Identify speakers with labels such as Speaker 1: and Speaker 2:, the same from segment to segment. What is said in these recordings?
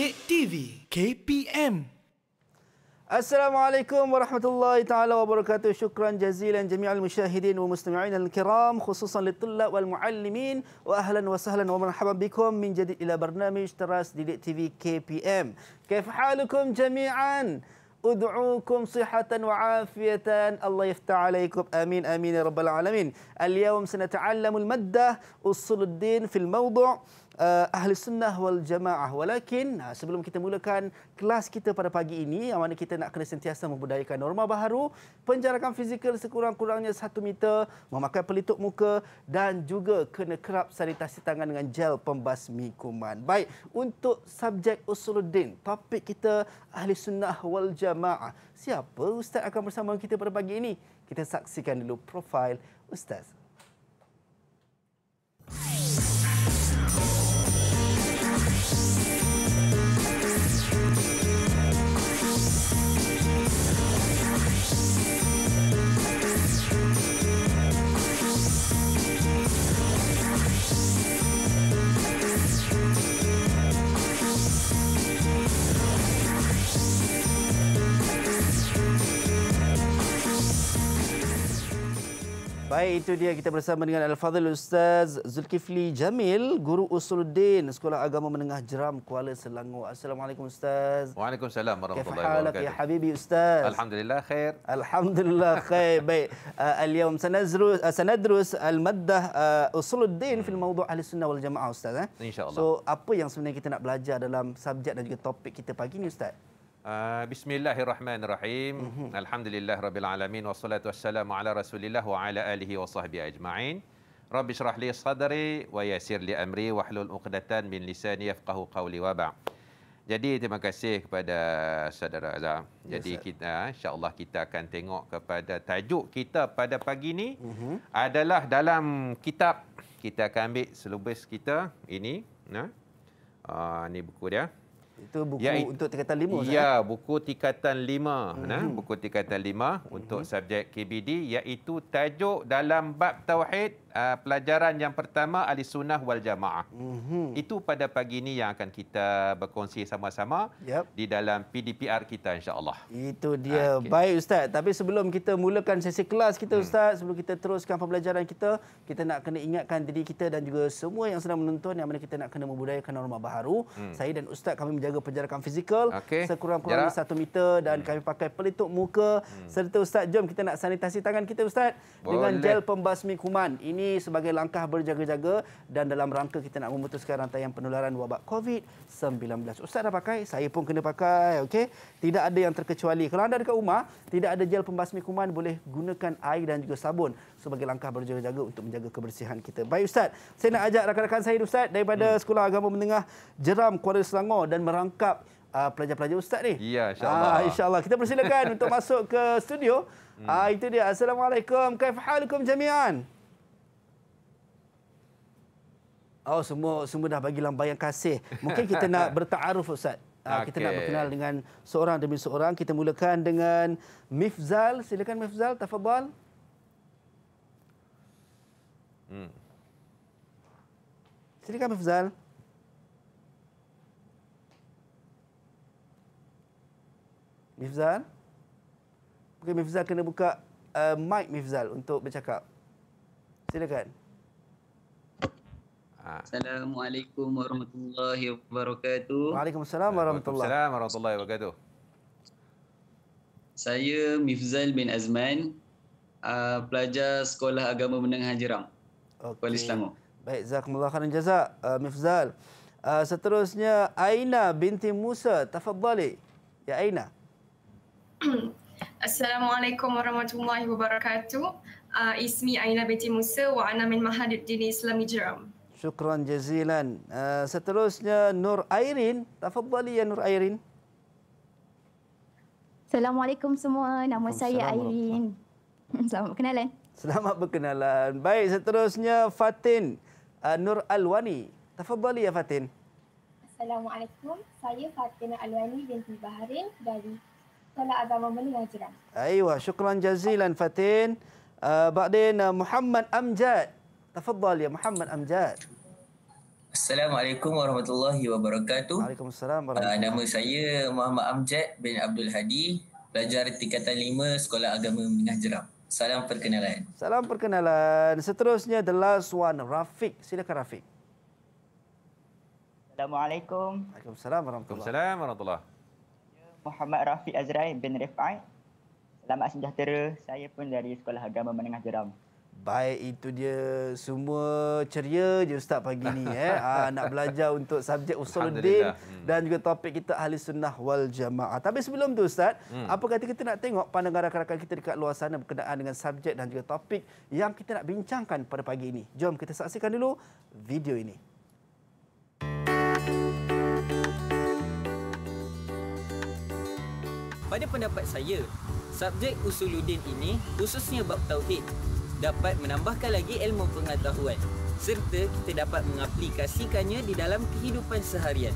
Speaker 1: مبادئ تي في كي بي ام Assalamualaikum warahmatullahi taala wabarakatuh. Syukran jazilan jami'al musyahidin wa mustami'in al-kiram khususan litullab wal muallimin wa ahlan wa sahlan wa marhaban bikum min jadid ila barnamij Teras Didik TV KPM. Kayf halukum jami'an? أدعوكم صحة وعافية الله يفتح عليكم آمين آمين يا رب العالمين اليوم سنتعلم المادة أصول الدين في الموضوع uh, Ahli Sunnah wal Jamaah. Walakin uh, sebelum kita mulakan kelas kita pada pagi ini yang mana kita nak kena sentiasa membudayakan norma baharu, penjarakan fizikal sekurang-kurangnya satu meter, memakai pelitup muka dan juga kena kerap sanitasi tangan dengan gel pembasmi kuman. Baik, untuk subjek Usuluddin, topik kita Ahli Sunnah wal Jamaah. Siapa Ustaz akan bersama kita pada pagi ini? Kita saksikan dulu profil Ustaz. Thank Baik, itu dia kita bersama dengan Al-Fadhil Ustaz Zulkifli Jamil, Guru Usuluddin, Sekolah Agama Menengah Jeram, Kuala Selangor. Assalamualaikum Ustaz.
Speaker 2: Waalaikumsalam warahmatullahi wabarakatuh. Kaif halak ya
Speaker 1: Habibi Ustaz? Alhamdulillah khair. Alhamdulillah khair. Baik, uh, al-yawm sanadrus, uh, sanadrus al-maddah uh, Usuluddin hmm. fil mawdu' ahli sunnah wal jamaah Ustaz. Eh? InsyaAllah. So, apa yang sebenarnya kita nak belajar dalam subjek dan juga topik kita pagi ni Ustaz?
Speaker 2: Ah, bismillahirrahmanirrahim. Uh-huh. Mhm. Alhamdulillah rabbil alamin wassalatu wassalamu ala Rasulillah wa ala alihi wa sahbihi ajma'in. Rabbi shrah li sadri wa yassir li amri wahlul 'uqdatan min lisani yafqahu qawli wa ba'. Jadi terima kasih kepada saudara Azam. Jadi yes, kita ah, insya-Allah kita akan tengok kepada tajuk kita pada pagi ini uh-huh. Mhm. adalah dalam kitab kita akan ambil selubus kita ini nah. Uh, ni buku dia. Itu buku Iaitu, ya, untuk
Speaker 1: tingkatan lima. Ya, kan?
Speaker 2: buku tingkatan lima. Hmm. Nah, buku tingkatan lima hmm. untuk subjek KBD iaitu tajuk dalam bab Tauhid uh, pelajaran yang pertama ahli sunnah wal jamaah. Mm-hmm. Itu pada pagi ini yang akan kita berkongsi sama-sama yep. di dalam PDPR kita insya-Allah.
Speaker 1: Itu dia. Ah, okay. Baik ustaz, tapi sebelum kita mulakan sesi kelas kita mm. ustaz, sebelum kita teruskan pembelajaran kita, kita nak kena ingatkan diri kita dan juga semua yang sedang menonton yang mana kita nak kena membudayakan norma baharu. Mm. Saya dan ustaz kami menjaga penjarakan fizikal okay. sekurang-kurangnya satu meter dan mm. kami pakai pelitup muka mm. serta ustaz jom kita nak sanitasi tangan kita ustaz Boleh. dengan gel pembasmi kuman. Ini ini sebagai langkah berjaga-jaga dan dalam rangka kita nak memutuskan rantaian penularan wabak COVID-19. Ustaz dah pakai, saya pun kena pakai. okay? Tidak ada yang terkecuali. Kalau anda dekat rumah, tidak ada gel pembasmi kuman, boleh gunakan air dan juga sabun sebagai langkah berjaga-jaga untuk menjaga kebersihan kita. Baik Ustaz, saya nak ajak rakan-rakan saya Ustaz daripada hmm. Sekolah Agama Menengah Jeram Kuala Selangor dan merangkap Uh, pelajar-pelajar ustaz ni. Ya, insya-Allah. Ah, insya Kita persilakan untuk masuk ke studio. Hmm. Ah, itu dia. Assalamualaikum. Kaif halukum jami'an? Oh semua semua dah bagi lambaian kasih.
Speaker 2: Mungkin kita nak
Speaker 1: bertaaruf Ustaz. Okay. Ah, kita nak berkenal dengan seorang demi seorang. Kita mulakan dengan Mifzal. Silakan Mifzal, tafadhal. Hmm. Silakan Mifzal. Mifzal. Mungkin Mifzal kena buka uh, mic Mifzal untuk bercakap. Silakan.
Speaker 3: Assalamualaikum warahmatullahi wabarakatuh.
Speaker 1: Waalaikumsalam warahmatullahi
Speaker 3: wabarakatuh. warahmatullahi wabarakatuh. Saya Mifzal bin Azman, uh, pelajar Sekolah Agama Menengah Haji Ram. Okay. Kuala Selangor.
Speaker 1: Baik, jazakumullah khairan jazak, uh, Mifzal. Uh, seterusnya Aina binti Musa, tafadhali. Ya Aina.
Speaker 4: Assalamualaikum warahmatullahi wabarakatuh. Uh, ismi Aina binti Musa wa ana min mahadid dini Islami Jeram.
Speaker 1: Syukran jazilan. Uh, seterusnya Nur Airin. Tafadhali ya Nur Airin.
Speaker 3: Assalamualaikum semua. Nama saya Airin. Selamat berkenalan.
Speaker 1: Selamat berkenalan. Baik, seterusnya Fatin uh, Nur Alwani. Tafadhali ya Fatin.
Speaker 5: Assalamualaikum. Saya Fatin Alwani binti Baharin dari Sekolah Agama Melayu Jiran.
Speaker 1: Aiwah, syukran jazilan Fatin. Uh, eh, Ba'din uh, Muhammad Amjad. تفضل ya Muhammad Amjad.
Speaker 5: Assalamualaikum warahmatullahi wabarakatuh. Waalaikumsalam ah, warahmatullahi uh, Nama saya Muhammad Amjad bin Abdul Hadi, pelajar tingkatan 5 Sekolah Agama Menengah Jeram. Salam perkenalan.
Speaker 1: Salam perkenalan. Seterusnya the last one Rafiq. Silakan Rafiq.
Speaker 4: Assalamualaikum.
Speaker 1: Waalaikumsalam warahmatullahi. warahmatullahi.
Speaker 4: Muhammad Rafiq Azrai bin Rifai. Selamat sejahtera. Saya pun dari Sekolah Agama Menengah Jeram.
Speaker 1: Baik itu dia semua ceria je ustaz pagi ni eh Ah nak belajar untuk subjek usuluddin hmm. dan juga topik kita ahli sunnah wal jamaah. Tapi sebelum tu ustaz, hmm. apa kata kita nak tengok pandangan rakan-rakan kita dekat luar sana berkenaan dengan subjek dan juga topik yang kita nak bincangkan pada pagi ini. Jom kita saksikan dulu video ini.
Speaker 5: Pada pendapat saya, subjek usuluddin ini khususnya bab tauhid dapat menambahkan lagi ilmu pengetahuan serta kita dapat mengaplikasikannya di dalam kehidupan seharian.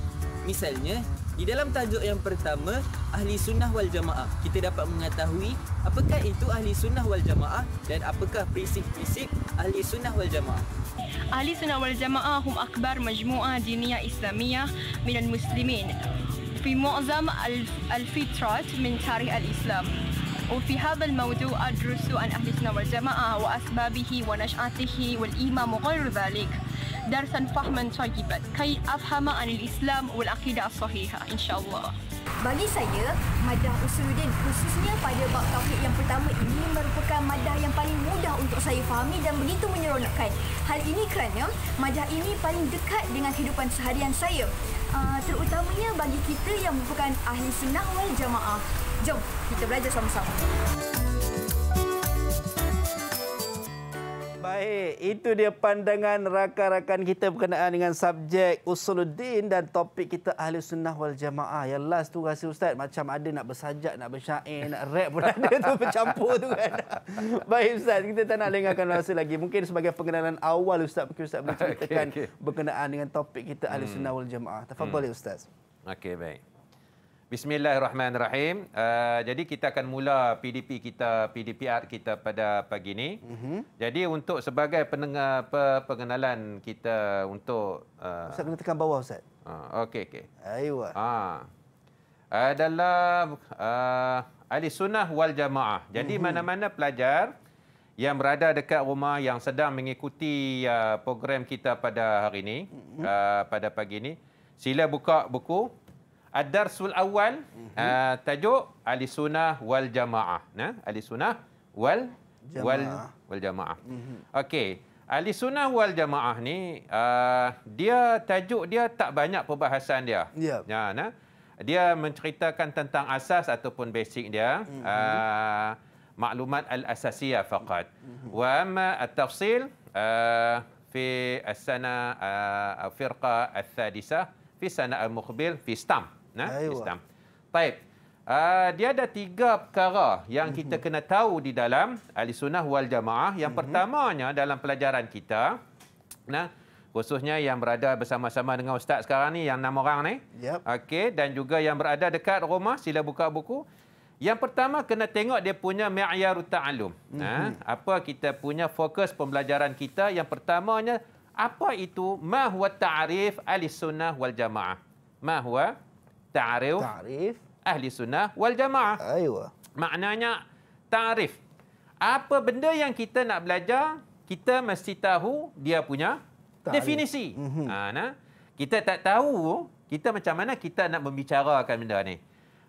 Speaker 5: Misalnya, di dalam tajuk yang pertama, Ahli Sunnah Wal Jamaah, kita dapat mengetahui apakah itu Ahli Sunnah Wal Jamaah dan apakah prinsip-prinsip Ahli Sunnah Wal Jamaah.
Speaker 4: Ahli Sunnah Wal Jamaah hum akbar majmu'ah diniyah Islamiyah minal muslimin fi mu'zam al-fitrat min tarikh al-Islam. تكتبوا في هذا الموضوع ادرسوا عن اهل السنه والجماعه واسبابه ونشاته والايمان وغير ذلك درسا فهما طيبا كي افهم عن الاسلام والعقيده الصحيحه ان شاء الله
Speaker 5: Bagi saya, madah Usuluddin khususnya pada bab tauhid yang pertama ini merupakan madah yang paling mudah untuk saya fahami dan begitu menyeronokkan. Hal ini kerana madah ini paling dekat dengan kehidupan seharian saya. Ah, terutamanya bagi kita yang merupakan ahli sunnah wal jamaah. Jom, kita belajar sama-sama.
Speaker 1: Baik, itu dia pandangan rakan-rakan kita berkenaan dengan subjek Usuluddin dan topik kita Ahli Sunnah wal Jamaah. Yang last tu rasa Ustaz macam ada nak bersajak, nak bersyair, nak rap pun ada tu bercampur tu kan. Baik Ustaz, kita tak nak dengarkan rasa lagi. Mungkin sebagai pengenalan awal Ustaz, mungkin Ustaz boleh ceritakan okay, okay. berkenaan dengan topik kita Ahli hmm. Sunnah wal Jamaah. Tafak hmm. boleh ya, Ustaz.
Speaker 2: Okey, baik. Bismillahirrahmanirrahim. Uh, jadi kita akan mula PDP kita, PDPR kita pada pagi ini. Mm -hmm. Jadi untuk sebagai penengah pe pengenalan kita untuk... Uh, Ustaz
Speaker 1: kena tekan bawah Ustaz.
Speaker 2: Uh, okey, okey. Aywa. Uh, ah. adalah uh, ahli sunnah wal jamaah. Jadi mhm. mana-mana mm -hmm. pelajar yang berada dekat rumah yang sedang mengikuti uh, program kita pada hari ini, mm -hmm. uh, pada pagi ini, sila buka Buku. Ad-Darsul Awal uh, tajuk Ahli Sunnah wal Jamaah. Nah, Ahli Sunnah wal Jamaah. Wal, wal Jamaah. Mhm. Okey. Ahli Sunnah wal Jamaah ni uh, dia tajuk dia tak banyak perbahasan dia. Ya. Ya, nah. Dia menceritakan tentang asas ataupun basic dia. Uh, maklumat al-asasiyah faqat. Wa amma at-tafsil uh, fi as-sana uh, firqa al-thadisah fi sana al-mukhbil fi stamp. Nah, Ayuh. Islam. Baik. Uh, dia ada tiga perkara yang mhm. kita kena tahu di dalam Ahli Sunnah wal Jamaah. Yang mhm. pertamanya dalam pelajaran kita, nah, khususnya yang berada bersama-sama dengan Ustaz sekarang ni, yang enam orang ni. Yep. Okay, dan juga yang berada dekat rumah, sila buka buku. Yang pertama kena tengok dia punya mi'yar ta'allum. Mm-hmm. Nah, mhm. apa kita punya fokus pembelajaran kita yang pertamanya apa itu mahwa ta'rif ahli sunnah wal jamaah. Mahwa ta'rif ta'rif ahli sunnah wal jamaah aywa maknanya ta'rif apa benda yang kita nak belajar kita mesti tahu dia punya ta'rif. definisi mm-hmm. ha nah kita tak tahu kita macam mana kita nak membicarakan benda ni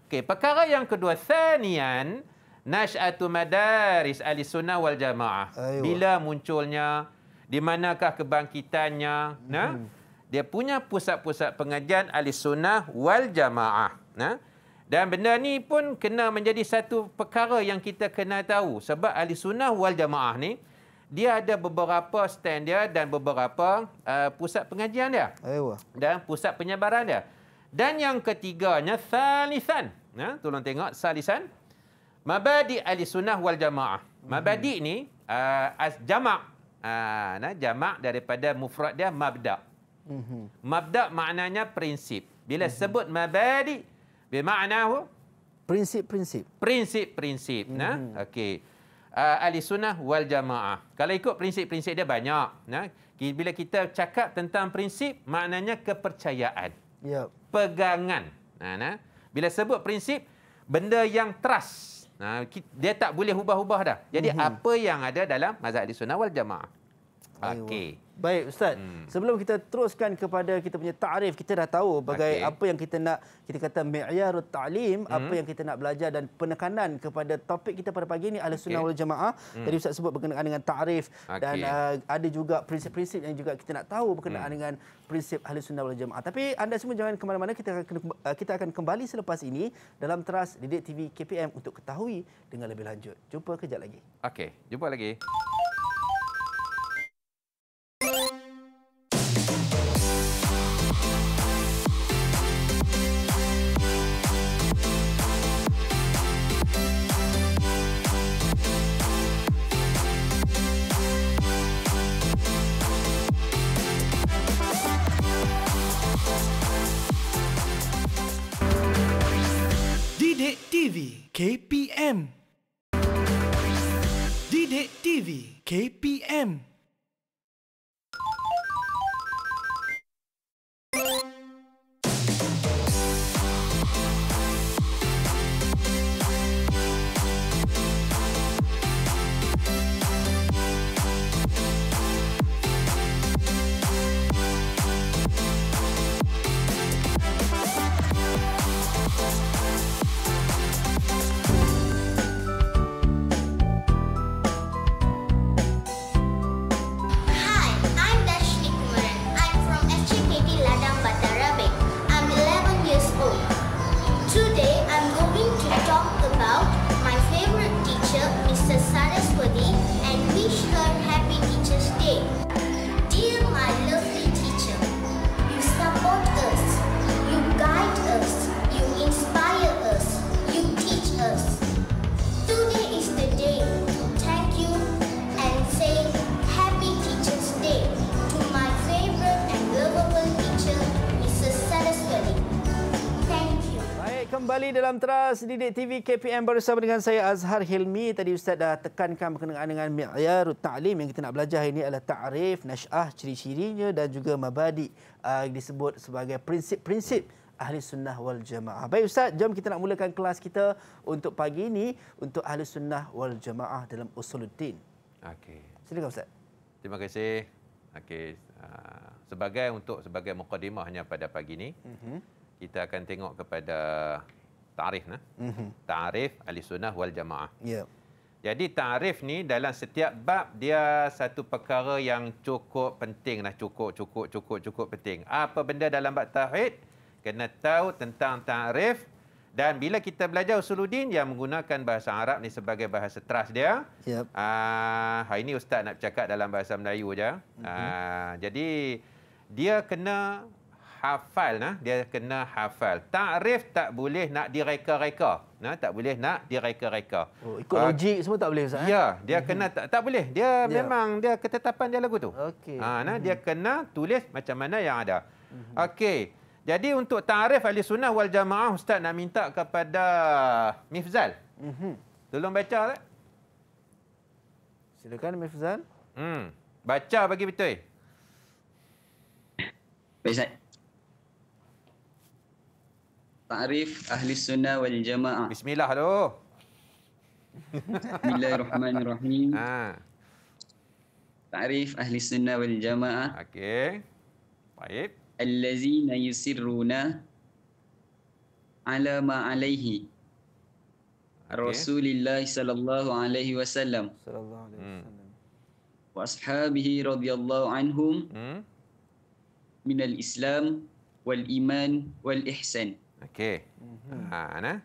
Speaker 2: okey perkara yang kedua thanian nash'atu madaris ahli sunnah wal jamaah bila munculnya di manakah kebangkitannya hmm nah mhm dia punya pusat-pusat pengajian ahli sunnah wal jamaah. Nah, dan benda ni pun kena menjadi satu perkara yang kita kena tahu sebab ahli sunnah wal jamaah ni dia ada beberapa stand dia dan beberapa uh, pusat pengajian dia. Ewa. Dan pusat penyebaran dia. Dan yang ketiganya salisan. Nah, tolong tengok salisan. Mabadi ahli sunnah wal jamaah. Mabadi hmm. ni uh, as jamak. Uh, ah, nah, jamak daripada mufrad dia mabda mm Mabda maknanya prinsip. Bila hmm sebut mabadi, bermakna apa? Prinsip-prinsip. Prinsip-prinsip. Mm-hmm. Nah, okey. Uh, Ahli sunnah wal jamaah. Kalau ikut prinsip-prinsip dia banyak. Nah, bila kita cakap tentang prinsip, maknanya kepercayaan. Yep. Pegangan. Nah, nah. Bila sebut prinsip, benda yang teras, Nah, dia tak boleh ubah-ubah dah. Jadi hmm apa yang ada dalam mazhab Ahli sunnah wal jamaah. Okey. Okay.
Speaker 1: Baik ustaz. Hmm. Sebelum kita teruskan kepada kita punya tarif kita dah tahu bagai okay. apa yang kita nak kita kata mi'yarut ta'lim, hmm. apa yang kita nak belajar dan penekanan kepada topik kita pada pagi ini adalah sunnah okay. wal jamaah. Hmm. Tadi ustaz sebut berkenaan dengan tarif okay. dan uh, ada juga prinsip-prinsip yang juga kita nak tahu berkenaan hmm. dengan prinsip ahli sunnah wal jamaah. Tapi anda semua jangan ke mana-mana, kita akan uh, kita akan kembali selepas ini dalam teras Didik TV KPM untuk ketahui dengan lebih lanjut. Jumpa kejap lagi.
Speaker 2: Okey, jumpa lagi.
Speaker 4: KPM.
Speaker 1: Kelas Didik TV KPM bersama dengan saya Azhar Hilmi. Tadi Ustaz dah tekankan berkenaan dengan mi'yar ta'lim yang kita nak belajar ini adalah ta'rif, nash'ah, ciri-cirinya dan juga mabadi uh, disebut sebagai prinsip-prinsip Ahli Sunnah Wal Jamaah. Baik Ustaz, jom kita nak mulakan kelas kita untuk pagi ini untuk Ahli Sunnah Wal Jamaah dalam Usuluddin. Okey. Silakan Ustaz.
Speaker 2: Terima kasih. Okay. Uh, sebagai untuk sebagai mukadimahnya pada pagi ini, mm-hmm. kita akan tengok kepada ta'rif nah. Mm-hmm. Ta'rif Ahli Sunnah wal Jamaah. Yeah. Jadi ta'rif ni dalam setiap bab dia satu perkara yang cukup penting lah. Cukup, cukup, cukup, cukup penting. Apa benda dalam bab ta'rif? Kena tahu tentang ta'rif. Dan bila kita belajar usuluddin yang menggunakan bahasa Arab ni sebagai bahasa teras dia. Yep. Uh, hari ni Ustaz nak cakap dalam bahasa Melayu je. Mm-hmm. Uh, jadi dia kena hafal nah dia kena hafal takrif tak boleh nak direka-reka nah tak boleh nak direka-reka oh, ikut uh, logik semua tak boleh ustaz eh? ya eh? dia mhm. kena tak, tak boleh dia yeah. memang dia ketetapan dia lagu tu okey ha, nah mm -hmm. dia mhm. kena tulis macam mana yang ada mm -hmm. okey jadi untuk takrif ahli sunnah wal jamaah ustaz nak minta kepada mifzal mm -hmm. tolong baca tak silakan mifzal hmm baca bagi betul Baik,
Speaker 3: تعريف أهل السنة والجماعة بسم الله هلو بسم الله الرحمن الرحيم آه. تعريف أهل السنة والجماعة أوكي طيب الذين يسرون على ما عليه رسول الله صلى الله عليه وسلم صلى الله عليه وسلم وأصحابه رضي الله عنهم من الإسلام والإيمان
Speaker 2: والإحسان Okey. Mm-hmm. Ha, nah.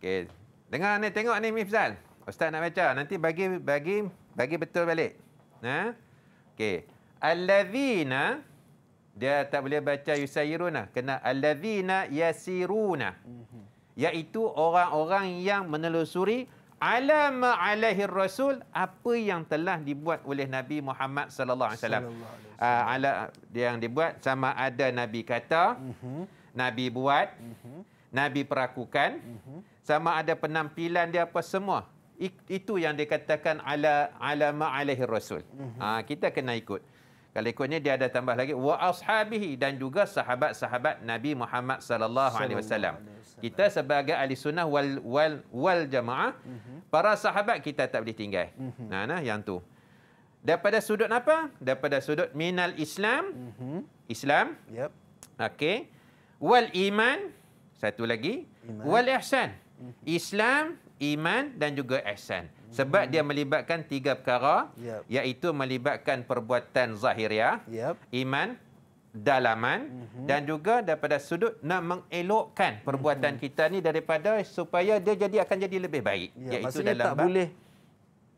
Speaker 2: Okey. Dengar ni tengok ni Mifzal. Ustaz nak baca nanti bagi bagi bagi betul balik. Nah, Okey. Allazina dia tak boleh baca yusayiruna kena allazina yasiruna. Mm-hmm. orang-orang yang menelusuri alam alaihi rasul apa yang telah dibuat oleh Nabi Muhammad sallallahu alaihi wasallam. Ah, ala yang dibuat sama ada Nabi kata mm Nabi buat, mm-hmm. Nabi perakukan, mm-hmm. sama ada penampilan dia apa semua. Itu yang dikatakan ala alama alaihi rasul. Mm-hmm. Ha, kita kena ikut. Kalau ikutnya dia ada tambah lagi wa ashabihi dan juga sahabat-sahabat Nabi Muhammad sallallahu alaihi wasallam. Kita sebagai ahli sunnah wal wal wal jamaah, mm-hmm. para sahabat kita tak boleh tinggal. Mm-hmm. Nah nah yang tu. Daripada sudut apa? Daripada sudut minal Islam. Mm-hmm. Islam. Yep. Okey wal iman satu lagi iman. wal ihsan mhm. Islam iman dan juga ihsan sebab dia mhm. melibatkan tiga perkara yep. iaitu melibatkan perbuatan zahiriah yep. iman dalaman mm -hmm. dan juga daripada sudut nak mengelokkan perbuatan mm -hmm. kita ni daripada supaya dia jadi akan jadi lebih baik ya, iaitu dalam tak boleh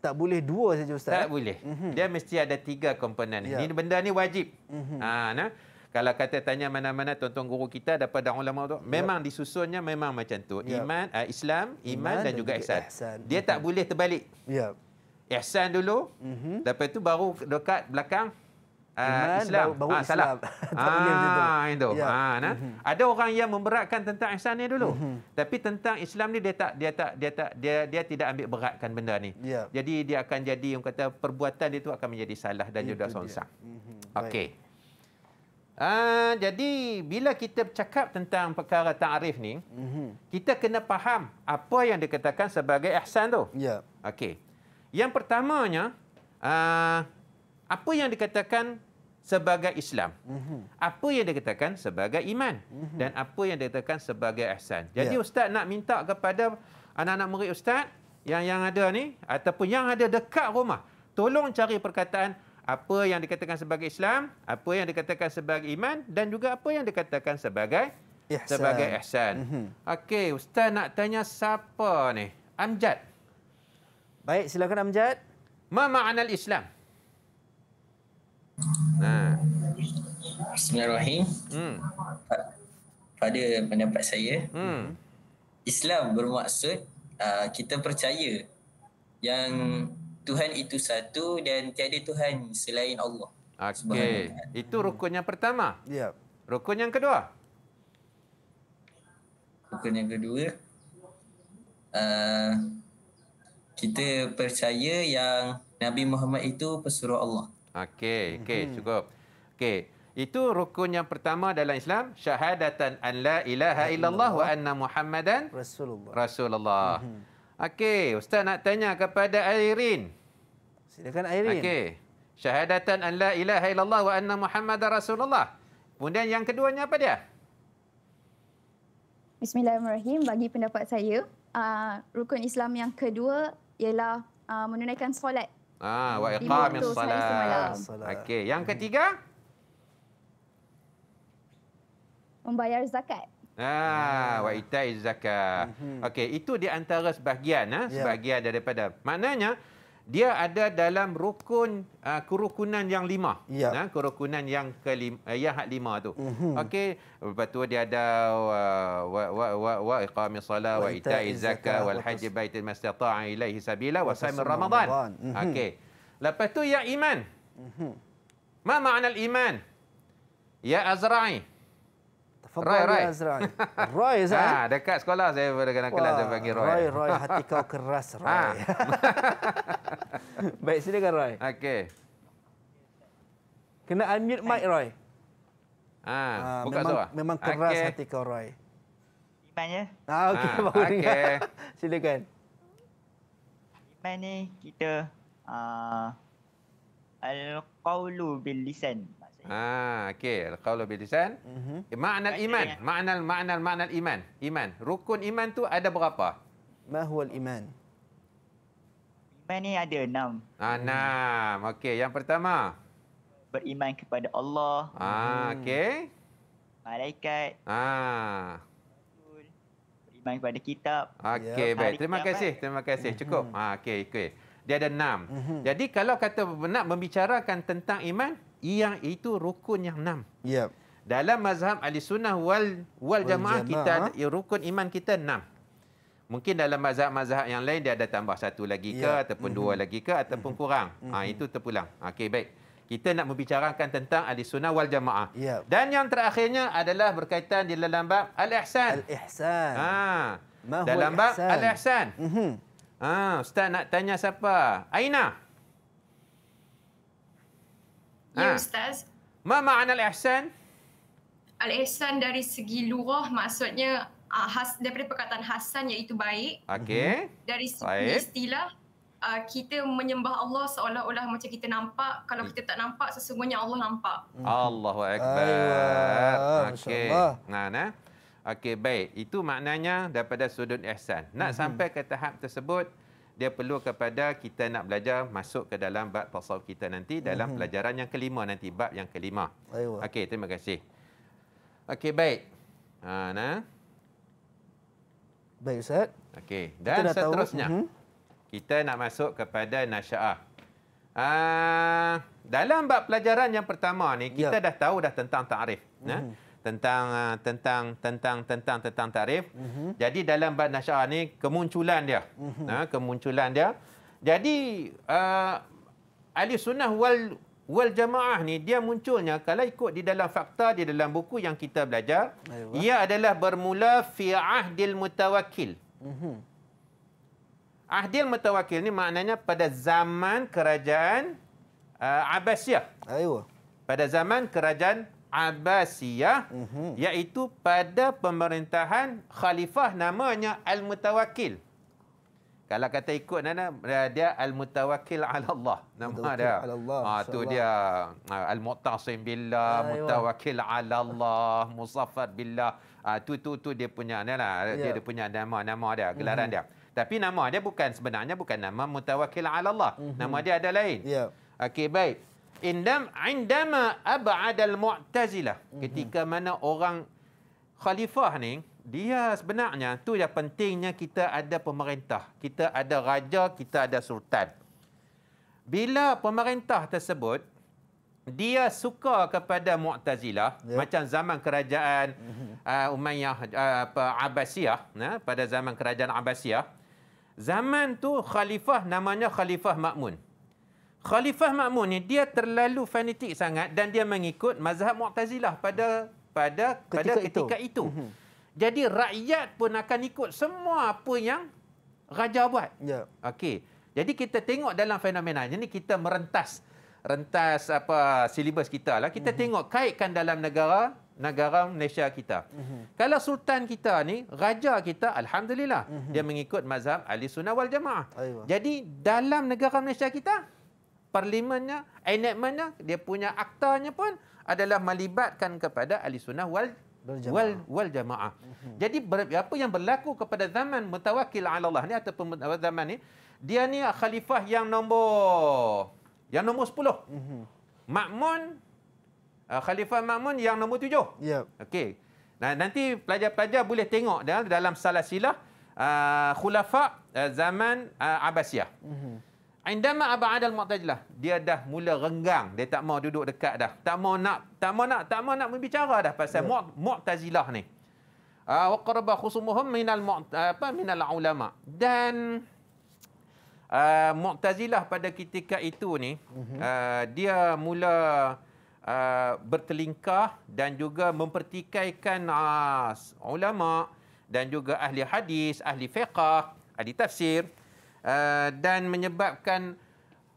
Speaker 2: tak boleh dua saja ustaz tak eh? boleh mm -hmm. dia mesti ada tiga komponen ni yeah. benda ni wajib mm -hmm. ha nah kalau kata tanya mana-mana tuan-tuan guru kita daripada ulama tu memang yep. disusunnya memang macam tu yep. iman uh, Islam iman, iman dan, dan juga, juga ihsan. dia tak boleh terbalik ya yep. ihsan dulu mm-hmm. lepas tu baru dekat belakang ah, Islam. Baru, baru ah, Islam. Salah. ah, boleh macam ah, nah. Mhm. Ada orang yang memberatkan tentang ihsan ni dulu. Mm-hmm. Tapi tentang Islam ni dia tak dia tak dia tak dia dia tidak ambil beratkan benda ni. Yeah. Jadi dia akan jadi yang kata perbuatan dia tu akan menjadi salah dan It juga sonsang. mm Okey. Ah, jadi bila kita bercakap tentang perkara ta'rif ni, mm-hmm. kita kena faham apa yang dikatakan sebagai ihsan tu. Ya. Yeah. Okey. Yang pertamanya, uh, apa yang dikatakan sebagai Islam? Mm-hmm. Apa yang dikatakan sebagai iman? Mm-hmm. Dan apa yang dikatakan sebagai ihsan? Ya. Jadi yeah. ustaz nak minta kepada anak-anak murid ustaz yang yang ada ni ataupun yang ada dekat rumah, tolong cari perkataan apa yang dikatakan sebagai Islam, apa yang dikatakan sebagai iman dan juga apa yang dikatakan sebagai ihsan. sebagai ihsan. Mm-hmm. Okey, ustaz nak tanya siapa ni? Amjad. Baik, silakan Amjad. Ma makna Islam? Nah. Ha. Bismillahirrahmanirrahim. Hmm.
Speaker 5: Pada pendapat saya, hmm. Islam bermaksud uh, kita percaya yang Tuhan itu satu dan tiada Tuhan selain
Speaker 2: Allah. Okey. Itu rukun yang pertama. Ya. Rukun yang kedua? Rukun yang kedua? Uh,
Speaker 5: kita percaya yang Nabi Muhammad itu pesuruh Allah.
Speaker 2: Okey. Okey. Mhm. Cukup. Okey. Itu rukun yang pertama dalam Islam. Syahadatan an la ilaha illallah wa anna muhammadan Rasulullah. Rasulullah. Mhm. Okey, ustaz nak tanya kepada Airin. Silakan Airin. Okey. Syahadatan an la ilaha illallah wa anna Muhammadar Rasulullah. Kemudian yang keduanya apa dia?
Speaker 3: Bismillahirrahmanirrahim. Bagi pendapat saya, uh, rukun Islam yang kedua ialah uh, menunaikan solat.
Speaker 2: Ah, wa yang salat. Okey, yang ketiga?
Speaker 3: Membayar zakat.
Speaker 2: Ah, ah, wa itai zakah. Mhm. Okey, itu di antara sebahagian ha? sebahagian yeah. daripada. Maknanya dia ada dalam rukun uh, kerukunan yang lima. Ya. Nah, kerukunan yang kelima, uh, eh, yang hak lima tu. Mm -hmm. Okey, lepas tu dia ada wa wa wa wa iqami salat wa ita'i zakat wal hajj baitul mastata'a ilaihi sabila wa sami ramadan. Mhm. Okey. Lepas tu ya iman. Mm -hmm. Ma makna iman? Ya azra'i. Roy, Roy. Azran. Roy Azran. Ha, dekat sekolah saya pada kena kelas saya panggil Roy. Roy, Roy, hati
Speaker 1: kau keras, ah. Roy. Ha.
Speaker 2: Baik, silakan Roy. Okey.
Speaker 1: Kena unmute mic, Roy. Ha, ha buka memang, suara. Memang keras okay. hati kau, Roy. Imannya. Ha, okey. Ha, okey. silakan. Iman
Speaker 4: ni kita... Uh, Al-Qawlu
Speaker 2: bil-lisan. Ha, okey. Qaulu bil lisan. Mhm. Eh, makna iman, makna makna makna iman. Iman. Rukun iman tu ada berapa?
Speaker 1: Ma huwal iman?
Speaker 4: Iman ni ada enam.
Speaker 2: Ha, enam. Okey, yang pertama
Speaker 4: beriman kepada Allah. Ha, okey. Malaikat. Ha. Beriman
Speaker 2: kepada kitab. Okey, baik. Terima kasih. Terima kasih. Hmm. Cukup. Ha, okey, okey. Dia ada enam. Mm -hmm. Jadi kalau kata nak membicarakan tentang iman, ia itu rukun yang enam. Yep. Dalam mazhab ahli sunnah wal, wal jamaah, kita ha? rukun iman kita enam. Mungkin dalam mazhab-mazhab yang lain, dia ada tambah satu lagi ke, yep. ataupun mm -hmm. dua lagi ke, ataupun mm -hmm. kurang. Mm -hmm. ha, itu terpulang. Okey, baik. Kita nak membicarakan tentang ahli sunnah wal jamaah. Yep. Dan yang terakhirnya adalah berkaitan di dalam bab al-ihsan. Al-ihsan. Ha. Dalam bab al-ihsan. Mm -hmm. ha. Ustaz nak tanya siapa? Aina. Ya ha. Ustaz. Ma makna al-ihsan?
Speaker 4: Al-ihsan dari segi lurah maksudnya uh, has, daripada perkataan hasan iaitu baik.
Speaker 2: Okey. Mhm.
Speaker 4: Dari segi baik. istilah uh, kita menyembah Allah seolah-olah macam kita nampak. Kalau kita tak nampak, sesungguhnya Allah nampak.
Speaker 2: Mhm. Allahu Akbar. Okey. Nah, nah. Okey, baik. Itu maknanya daripada sudut ihsan. Nak hmm sampai ke tahap tersebut, dia perlu kepada kita nak belajar masuk ke dalam bab tasawuf kita nanti dalam mm-hmm. pelajaran yang kelima nanti bab yang kelima. Okey, terima kasih. Okey, baik. Ha nah. Baik Ustaz. Okey, dan kita seterusnya. Tahu. Mhm. Kita nak masuk kepada nasyaah. Uh, dalam bab pelajaran yang pertama ni kita ya. dah tahu dah tentang takrif, mm-hmm. nah tentang uh, tentang tentang tentang tentang tarif. Mm -hmm. Jadi dalam bab nasyah ni kemunculan dia. Mm -hmm. uh, kemunculan dia. Jadi uh, ahli sunnah wal wal jamaah ni dia munculnya kalau ikut di dalam fakta di dalam buku yang kita belajar, Ayubah. ia adalah bermula fi ahdil mutawakkil. Mm -hmm. Ahdil mutawakkil ni maknanya pada zaman kerajaan uh, Abbasiyah. Ayuh. Pada zaman kerajaan Abbasiyah uhum. iaitu pada pemerintahan khalifah namanya Al-Mutawakil. Kalau kata ikut Nana dia Al-Mutawakil ala Allah nama Mutawakil dia. Allah, ha tu dia ah, Al-Mu'tasim billah, ah, Mutawakil iwan. ala Allah, Muzaffar billah. Ha, tu tu tu dia punya Nana yeah. dia, ya. dia punya nama-nama dia, gelaran uhum. dia. Tapi nama dia bukan sebenarnya bukan nama Mutawakil ala Allah. Uhum. Nama dia ada lain. Ya. Yeah. Okey baik indam indama ab'ada al-mu'tazilah ketika mhm. mana orang khalifah ni dia sebenarnya tu yang pentingnya kita ada pemerintah kita ada raja kita ada sultan bila pemerintah tersebut dia suka kepada mu'tazilah yeah. macam zaman kerajaan mhm. uh, umayyah uh, apa abbasiyah ya, pada zaman kerajaan abbasiyah zaman tu khalifah namanya khalifah makmun Khalifah Ma'mun ni dia terlalu fanatik sangat dan dia mengikut mazhab Mu'tazilah pada pada ketika, pada ketika itu. itu. Mhm. Jadi rakyat pun akan ikut semua apa yang raja buat. Ya. Okey. Jadi kita tengok dalam fenomena ni kita merentas rentas apa silibus kita lah. Kita mm -hmm. tengok kaitkan dalam negara negara Malaysia kita. Mm -hmm. Kalau sultan kita ni, raja kita alhamdulillah mm -hmm. dia mengikut mazhab Ahli Sunnah wal Jamaah. Jadi dalam negara Malaysia kita parlimennya, enactmentnya, dia punya aktanya pun adalah melibatkan kepada ahli sunnah wal wal, wal jamaah. Mhm. Jadi ber, apa yang berlaku kepada zaman mutawakil ala Allah ni ataupun zaman ni, dia ni khalifah yang nombor yang nombor 10. Mm Makmun uh, khalifah Makmun yang nombor 7. Ya. Yep. Okey. Nah, nanti pelajar-pelajar boleh tengok dah dalam salah silah uh, khulafa uh, zaman uh, Abbasiyah. Mm-hmm. Indama aba'adal mu'tajilah. Dia dah mula renggang. Dia tak mau duduk dekat dah. Tak mau nak tak mau nak tak mau nak berbicara dah pasal yeah. mu'tazilah ni. Ah uh, wa qaraba khusumuhum minal ah, apa minal ulama. Dan Uh, Mu'tazilah pada ketika itu ni uh, dia mula uh, bertelingkah dan juga mempertikaikan uh, ulama dan juga ahli hadis, ahli fiqh, ahli tafsir. Eh, dan menyebabkan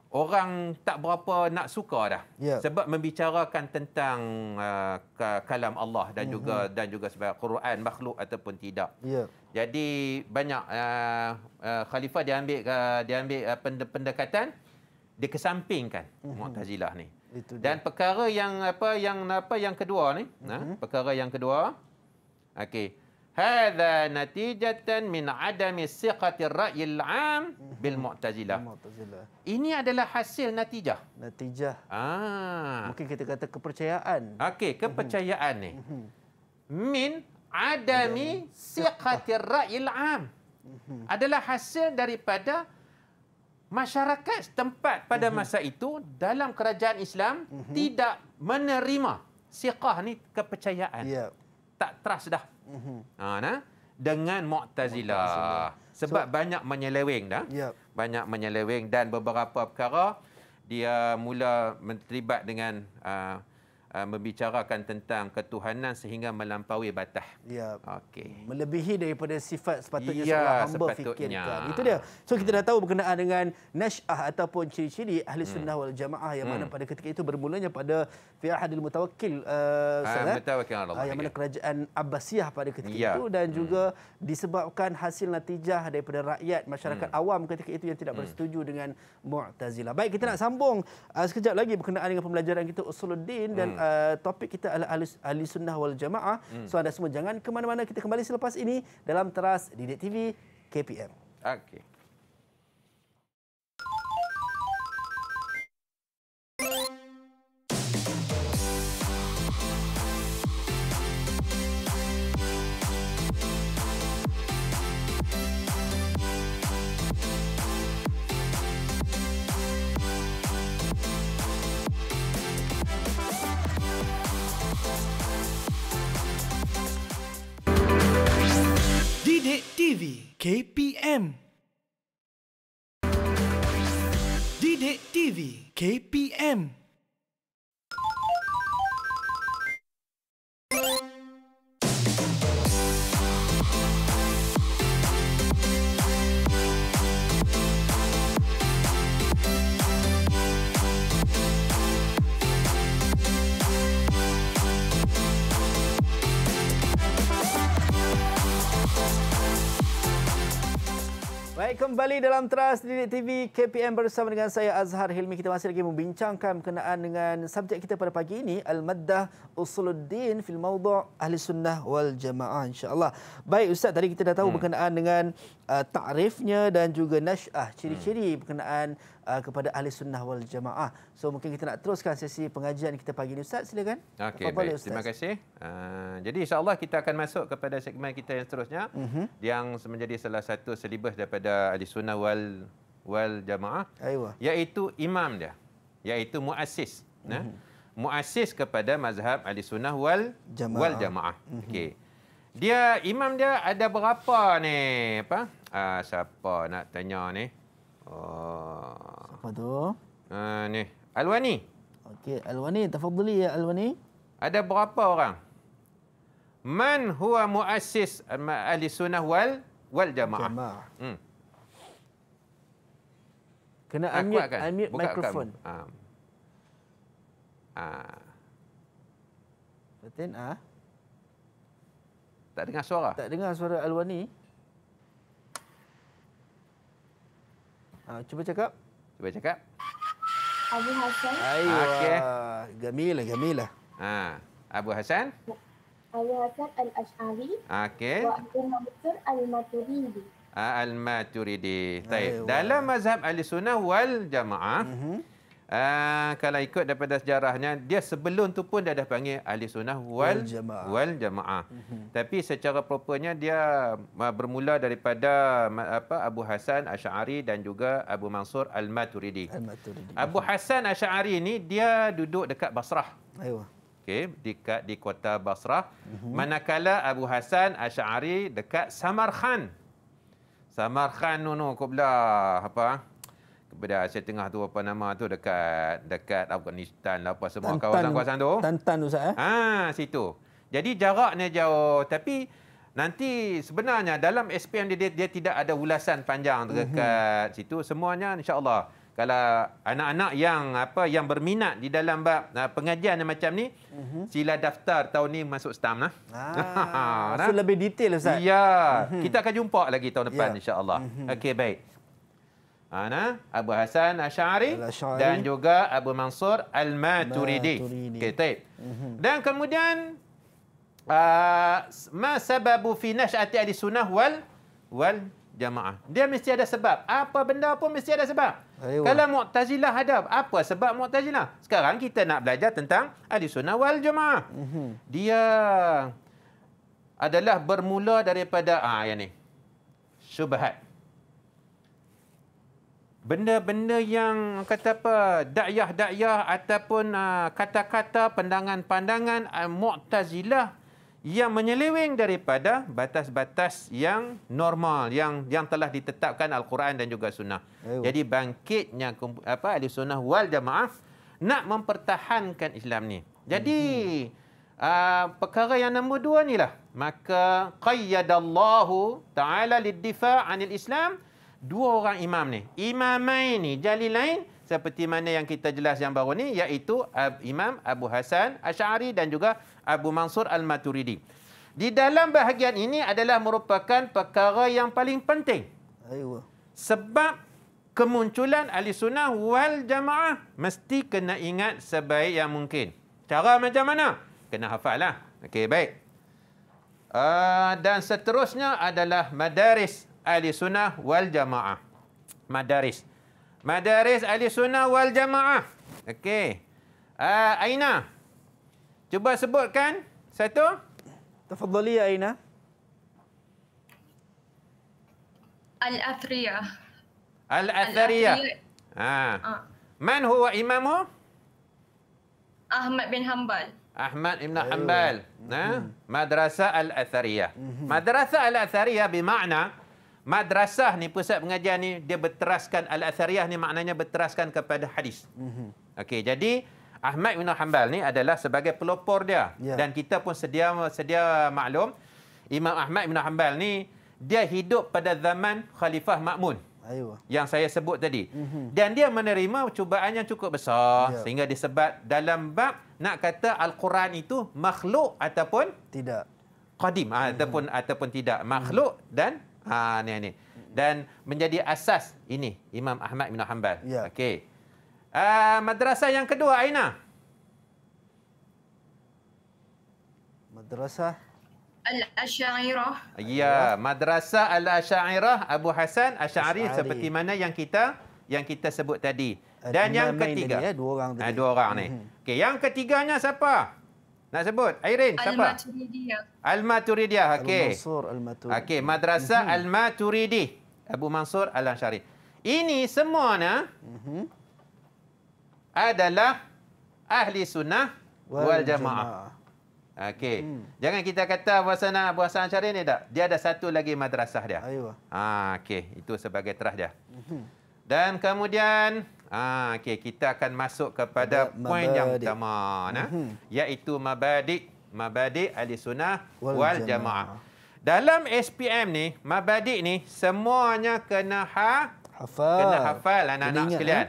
Speaker 2: orang tak berapa nak suka dah yeah. sebab membicarakan tentang uh, kalam Allah dan hmm, juga mm-hmm. dan juga sebab Quran makhluk ataupun tidak. Yeah. Jadi banyak uh, uh, khalifah diambil uh, diambil uh, pendekatan dikesampingkan mm-hmm. Mu'tazilah ni. Itu dan perkara yang apa yang apa yang kedua ni, mm-hmm. ha? perkara yang kedua okey هذا نتيجة من عدم الثقة الرأي العام بالمعتزلة. Ini adalah hasil natijah. Natijah. Ah. Mungkin kita kata kepercayaan. Okey, mhm. kepercayaan ni. Mhm. Min adami siqati ar-ra'y am mhm. Adalah hasil daripada masyarakat setempat pada masa itu dalam kerajaan Islam tidak menerima siqah ni kepercayaan. Ya. Tak trust dah. Mm-hmm. Ha, nah? Dengan Mu'tazilah. Sebab so, banyak menyeleweng dah. Yep. Banyak menyeleweng dan beberapa perkara dia mula terlibat dengan uh, Uh, membicarakan tentang ketuhanan sehingga melampaui batas. Ya. Okey.
Speaker 1: Melebihi daripada sifat sepatutnya ya, seorang hamba sepatutnya. fikirkan. Itu dia. So kita dah tahu berkenaan dengan nasyah ataupun ciri-ciri ahli hmm. sunnah wal jamaah yang hmm. mana pada ketika itu bermulanya pada fi ahadil mutawakkil uh, ah, eh? ah, yang mana ya. kerajaan Abbasiyah pada ketika ya. itu dan hmm. juga disebabkan hasil natijah daripada rakyat masyarakat hmm. awam ketika itu yang tidak hmm. bersetuju dengan Mu'tazilah. Baik kita hmm. nak sambung uh, sekejap lagi berkenaan dengan pembelajaran kita Usuluddin dan hmm uh, topik kita adalah ahli, ahli sunnah wal jamaah. Hmm. So anda semua jangan ke mana-mana. Kita kembali selepas ini dalam teras Didik TV KPM.
Speaker 2: Okey.
Speaker 4: KPM. Didik TV KPM.
Speaker 1: Baik, kembali dalam teras Didik TV KPM bersama dengan saya Azhar Hilmi. Kita masih lagi membincangkan berkenaan dengan subjek kita pada pagi ini. Al-Maddah Usuluddin fil Mawdu' Ahli Sunnah wal Jama'ah insyaAllah. Baik Ustaz, tadi kita dah tahu hmm. berkenaan dengan uh, ta'rifnya dan juga nash'ah. Ciri-ciri hmm. berkenaan Uh, kepada ahli sunnah wal jamaah. So mungkin kita nak teruskan sesi pengajian kita pagi ni Ustaz, silakan.
Speaker 2: Okey, terima kasih. Uh, jadi insya-Allah kita akan masuk kepada segmen kita yang seterusnya uh-huh. yang menjadi salah satu selibas daripada ahli sunnah wal wal jamaah. Aywa. Iaitu imam dia, iaitu muassis, uh-huh. ya. Mhm. Muassis kepada mazhab ahli sunnah wal jamaah. wal jamaah. Uh-huh. Okey. Dia imam dia ada berapa ni? Apa? Uh, siapa nak tanya ni? Oh. Siapa tu? Uh, ni, Alwani. Okey,
Speaker 1: Alwani, tafadhali ya Alwani.
Speaker 2: Ada berapa orang? Man huwa muassis ahli sunnah wal wal jamaah. Hmm. Kena ah, unmute, kan? unmute microphone. Ha. ah.
Speaker 1: Tak dengar suara. Tak dengar suara Alwani.
Speaker 2: Ha, cuba cakap. Cuba cakap. Abu Hassan. Ayuh. Okay. Gamila. Ah, gamilah. Ha. Abu Hassan.
Speaker 5: Abu Hassan Al-Ash'ari.
Speaker 2: Okey. Wa
Speaker 5: Al-Maturidi.
Speaker 2: Ah, Al-Maturidi. Baik. Dalam mazhab Ahli Sunnah wal Jamaah. Mm uh Ah, kalau ikut daripada sejarahnya dia sebelum tu pun dia dah panggil ahli sunnah wal wal jamaah mm -hmm. tapi secara propernya dia bermula daripada apa Abu Hasan Asy'ari dan juga Abu Mansur Al-Maturidi al Abu Hasan Asy'ari ni dia duduk dekat Basrah ayo okey dekat di kota Basrah mm -hmm. manakala Abu Hasan Asy'ari dekat Samarkand Samarkand nu kublah apa kepada Asia Tengah tu apa nama tu dekat dekat Afghanistan lah apa semua kawasan-kawasan tu.
Speaker 1: Tantan Ustaz
Speaker 2: eh. Ha situ. Jadi jaraknya jauh tapi nanti sebenarnya dalam SPM dia, dia, dia tidak ada ulasan panjang mhm. dekat mm-hmm. situ semuanya insya-Allah kalau anak-anak yang apa yang berminat di dalam bab eh, pengajian yang macam ni mm-hmm. sila daftar tahun ni masuk STAM lah. Ah, ha, so
Speaker 1: lebih detail ustaz. Ya,
Speaker 2: mm-hmm. kita akan jumpa lagi tahun depan yeah. insya-Allah. Mm-hmm. Okey baik. Ana Abu Hasan Asy'ari dan juga Abu Mansur Al-Maturidi. Kita. Mhm. Dan kemudian uh, ma sababu fi nash'ati ahli sunnah wal wal jamaah. Dia mesti ada sebab. Apa benda pun mesti ada sebab. Ayuh. Kalau Mu'tazilah ada, apa sebab Mu'tazilah? Sekarang kita nak belajar tentang ahli sunnah wal jamaah. Mhm. Dia adalah bermula daripada ah yang ni. Subhat benda-benda yang kata apa dakyah-dakyah ataupun uh, kata-kata pandangan-pandangan uh, mu'tazilah yang menyeleweng daripada batas-batas yang normal yang yang telah ditetapkan al-Quran dan juga sunnah. Ayuh. Jadi bangkitnya apa ahli sunnah wal jamaah nak mempertahankan Islam ni. Jadi uh, perkara yang nombor dua ni lah. Maka qayyadallahu ta'ala liddifa'anil Islam. Islam dua orang imam ni. Imamain ni lain seperti mana yang kita jelas yang baru ni iaitu Imam Abu Hasan Asy'ari dan juga Abu Mansur Al-Maturidi. Di dalam bahagian ini adalah merupakan perkara yang paling penting. Ayuh. Sebab kemunculan Ahli Sunnah wal Jamaah mesti kena ingat sebaik yang mungkin. Cara macam mana? Kena hafal lah. Okey, baik. Uh, dan seterusnya adalah madaris ahli sunnah wal jamaah. Madaris. Madaris ahli sunnah wal jamaah. Okey. Uh, Aina. Cuba sebutkan satu. Tafadhali ya Aina.
Speaker 3: Al-Athriyah.
Speaker 2: Al-Athriyah. Ha. Ah. Ah. Man huwa imamu?
Speaker 4: Ahmad bin Hanbal.
Speaker 2: Ahmad bin oh. Hanbal. Mm-hmm. Nah Madrasah Al-Athariyah. Mm-hmm. Madrasah Al-Athariyah bermakna Madrasah ni pusat pengajian ni dia berteraskan al-athariyah ni maknanya berteraskan kepada hadis. Mm-hmm. Okey, jadi Ahmad bin Hanbal ni adalah sebagai pelopor dia yeah. dan kita pun sedia sedia maklum Imam Ahmad bin Hanbal ni dia hidup pada zaman Khalifah Ma'mun. Ayuh. Yang saya sebut tadi. Mm-hmm. Dan dia menerima cubaan yang cukup besar yeah. sehingga disebut dalam bab nak kata al-Quran itu makhluk ataupun tidak. Qadim mm-hmm. ataupun ataupun tidak makhluk mm-hmm. dan Ha ni ni. Dan menjadi asas ini Imam Ahmad bin Hanbal. Ya. Okey. Uh, madrasah yang kedua Aina. Madrasah
Speaker 4: Al-Asy'ariyah.
Speaker 2: Ya, Madrasah Al-Asy'ariyah Abu Hasan Asy'ari seperti mana yang kita yang kita sebut tadi. Dan yang ketiga. Ini, ya, dua orang ah, tadi. Ha, dua orang ni. Mhm. Okey, yang ketiganya siapa? Nak sebut? Airin, siapa?
Speaker 4: Al-Maturidiyah.
Speaker 2: Al-Maturidiyah, okey. Al-Mansur Al-Maturidiyah. Okey, Madrasah mm-hmm. Al-Maturidi. Abu Mansur Al-Ansyari. Ini semua na mm-hmm. adalah ahli sunnah wal, wal jamaah. jamaah. Okey. Mm. Jangan kita kata Abu Hasan Abu Hasan Ansyari ni tak. Dia ada satu lagi madrasah dia. Ayuh. Ha, okey. Itu sebagai terah dia. Mm-hmm. Dan kemudian... Ah, okay. Kita akan masuk kepada poin yang pertama. Nah. Mm -hmm. Iaitu mabadik. Mabadik ahli sunnah wal, wal jamaah. Jama Dalam SPM ni, mabadik ni semuanya kena ha hafal. Kena hafal anak-anak eh? sekalian. Eh?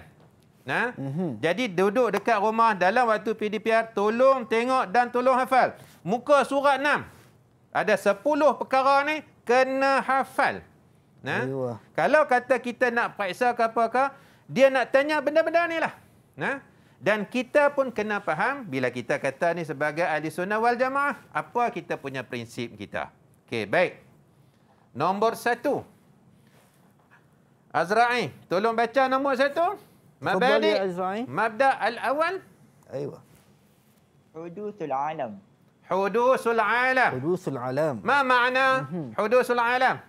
Speaker 2: Nah, mm -hmm. Jadi duduk dekat rumah dalam waktu PDPR, tolong tengok dan tolong hafal. Muka surat 6, ada 10 perkara ni kena hafal. Nah, Ayuh. Kalau kata kita nak paksa ke apa-apa, dia nak tanya benda-benda ni lah. Nah, dan kita pun kena faham bila kita kata ni sebagai ahli sunnah wal jamaah. Apa kita punya prinsip kita. Okey, baik. Nombor satu. Azra'i, tolong baca nombor satu. Mabadi, mabda al-awal. Aywa. Hudusul alam. Hudusul alam. Hudusul alam. Ma makna mhm. hudusul alam?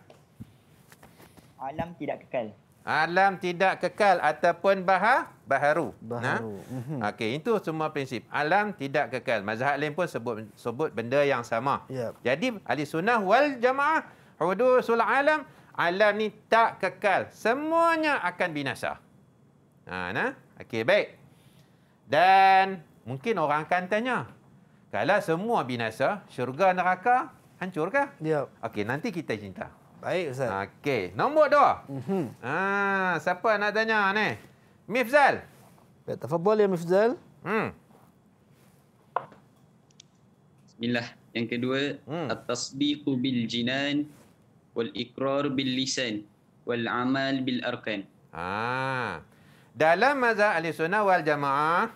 Speaker 2: Alam tidak kekal. Alam tidak kekal ataupun bahar, baharu. baharu. Nah? Mhm. Okey, itu semua prinsip. Alam tidak kekal. Mazhab lain pun sebut sebut benda yang sama. Yep. Jadi, ahli sunnah wal jamaah, hudusul alam, alam ni tak kekal. Semuanya akan binasa. Ha, nah? okay, baik. Dan mungkin orang akan tanya, kalau semua binasa, syurga neraka, hancurkah? Yep. Okey, nanti kita cinta. Baik Ustaz. Okey. Nombor dua. Mm-hmm. Ah, siapa nak tanya ni? Mifzal. Baik, tafadhal ya Mifzal. Hmm. Bismillah. Yang kedua, hmm. at-tasdiqu bil jinan wal Ikrar bil lisan wal amal bil arkan. Ah. Dalam mazhab ahli sunnah wal jamaah,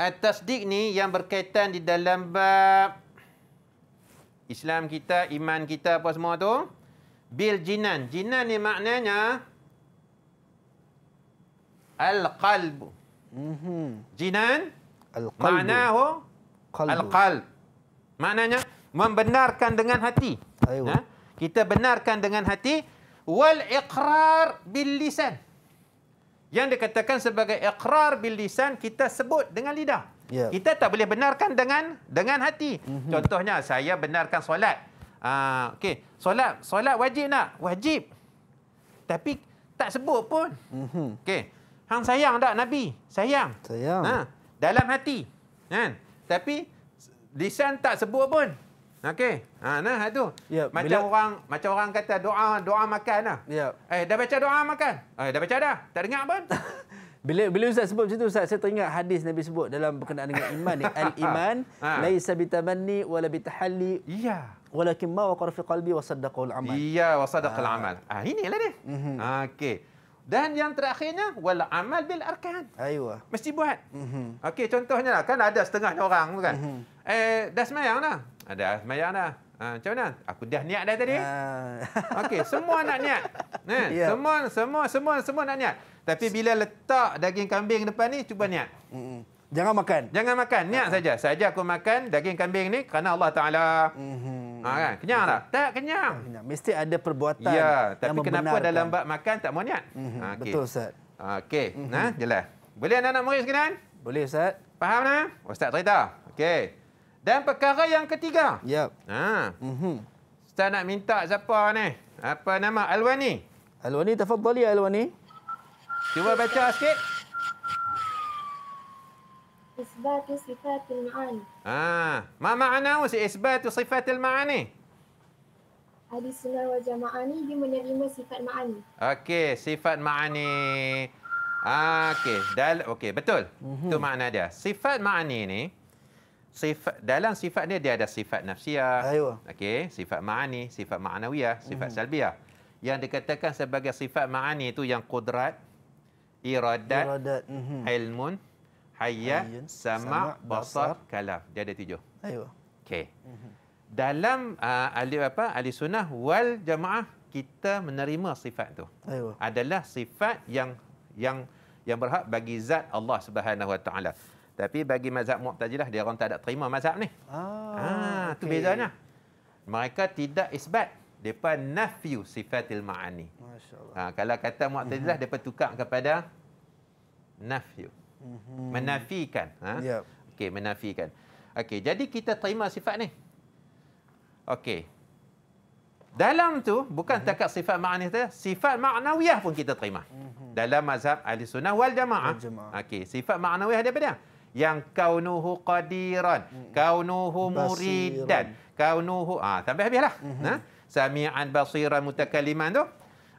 Speaker 2: at-tasdiq ni yang berkaitan di dalam bab Islam kita, iman kita apa semua tu, bil jinan. Jinan ni maknanya al qalb. Mhm. Jinan al qalb. Maknahu al qalb. Maknanya membenarkan dengan hati. Ha? Kita benarkan dengan hati wal iqrar bil lisan. Yang dikatakan sebagai iqrar bil lisan kita sebut dengan lidah. Yeah. Kita tak boleh benarkan dengan dengan hati. Mm -hmm. Contohnya saya benarkan solat. Ha, ah, okay. Solat, solat wajib tak? Wajib. Tapi tak sebut pun. Mhm. Okay. Hang sayang tak Nabi? Sayang. Sayang. Ha, dalam hati. Kan? Tapi lisan tak sebut pun. Okey. Ha nah itu. Yep, ya, macam bila... orang macam orang kata doa doa makanlah. Ya. Eh dah baca doa makan? Eh dah baca dah. Tak dengar pun.
Speaker 1: bila bila ustaz sebut macam tu ustaz saya teringat hadis Nabi sebut dalam berkenaan dengan iman ni al-iman ha. laisa bitamanni wala bitahalli. Iya walakin ma
Speaker 2: waqara fi qalbi wa saddaqa al amal. Iya, wa saddaqa al amal. Ah, ah inilah dia. Mm-hmm. Okey. Dan yang terakhirnya wal amal bil arkan. Aywa. Mesti buat. Mm-hmm. Okey, contohnya lah kan ada setengah orang tu kan. Mm-hmm. Eh, dah semayang dah. Ada semayang dah. Ha, macam mana? Aku dah niat dah tadi. Uh. Okey, semua nak niat. Eh, yeah. Semua, semua, semua, semua nak niat. Tapi bila letak daging kambing depan ni, cuba niat. Mm-hmm. Jangan makan. Jangan makan. Niat saja. Saja aku makan daging kambing ni kerana Allah Taala. Mhm. Ha kan? Kenyang betul. tak? Tak kenyang.
Speaker 1: Mesti ada perbuatan. Ya, tapi kenapa dalam bab
Speaker 2: makan tak mau niat? Mhm. Ha, okay. betul ustaz. Okey. Mm -hmm. Nah, jelas. Boleh anak-anak murid sekalian? Boleh ustaz. Faham tak? Nah? Ustaz cerita. Okey. Dan perkara yang ketiga. Yep. Ha. Mm -hmm. Ustaz nak minta siapa ni? Apa nama Alwani? Alwani tafadhali Alwani. Cuba baca sikit.
Speaker 5: إثبات صفات المعاني
Speaker 2: آه ما معناه إثبات صفات المعاني
Speaker 5: Ahli sunnah wal jamaah ni dia menerima sifat ma'ani.
Speaker 2: Okey, sifat ma'ani. Ah, okey, dal okey, betul. Mm-hmm. Itu makna dia. Sifat ma'ani ni sifat dalam sifat dia dia ada sifat nafsiah. Okey, sifat ma'ani, sifat ma'nawiyah, sifat mm-hmm. salbiah. Yang dikatakan sebagai sifat ma'ani itu yang kudrat, iradat, iradat. Mm-hmm. ilmun, hayat, sama, sama basar, kalam dia ada tujuh ayo okey mhm. dalam uh, ahli apa ahli sunnah wal jamaah kita menerima sifat tu ayo adalah sifat yang yang yang berhak bagi zat Allah Subhanahu wa taala tapi bagi mazhab mu'tazilah dia orang tak ada terima mazhab ni
Speaker 1: ah ha, ah, okay. tu bezanya
Speaker 2: mereka tidak isbat depa nafyu sifatil ma'ani. Masya-Allah. Ha, ah, kalau kata Mu'tazilah mhm. depa tukar kepada nafyu hmm Menafikan. Ha? Yep. Okey, menafikan. Okey, jadi kita terima sifat ni. Okey. Dalam tu bukan mm-hmm. takat sifat ma'ani saja, sifat ma'nawiyah pun kita terima. Mm-hmm. Dalam mazhab Ahli Sunnah wal Jamaah. Jama'ah. Okey, sifat ma'nawiyah dia apa dia? Yang kaunuhu qadiran, mm-hmm. kaunuhu muridan, kaunuhu ah sampai habislah. Mm-hmm. Ha? Sami'an basiran mutakalliman tu.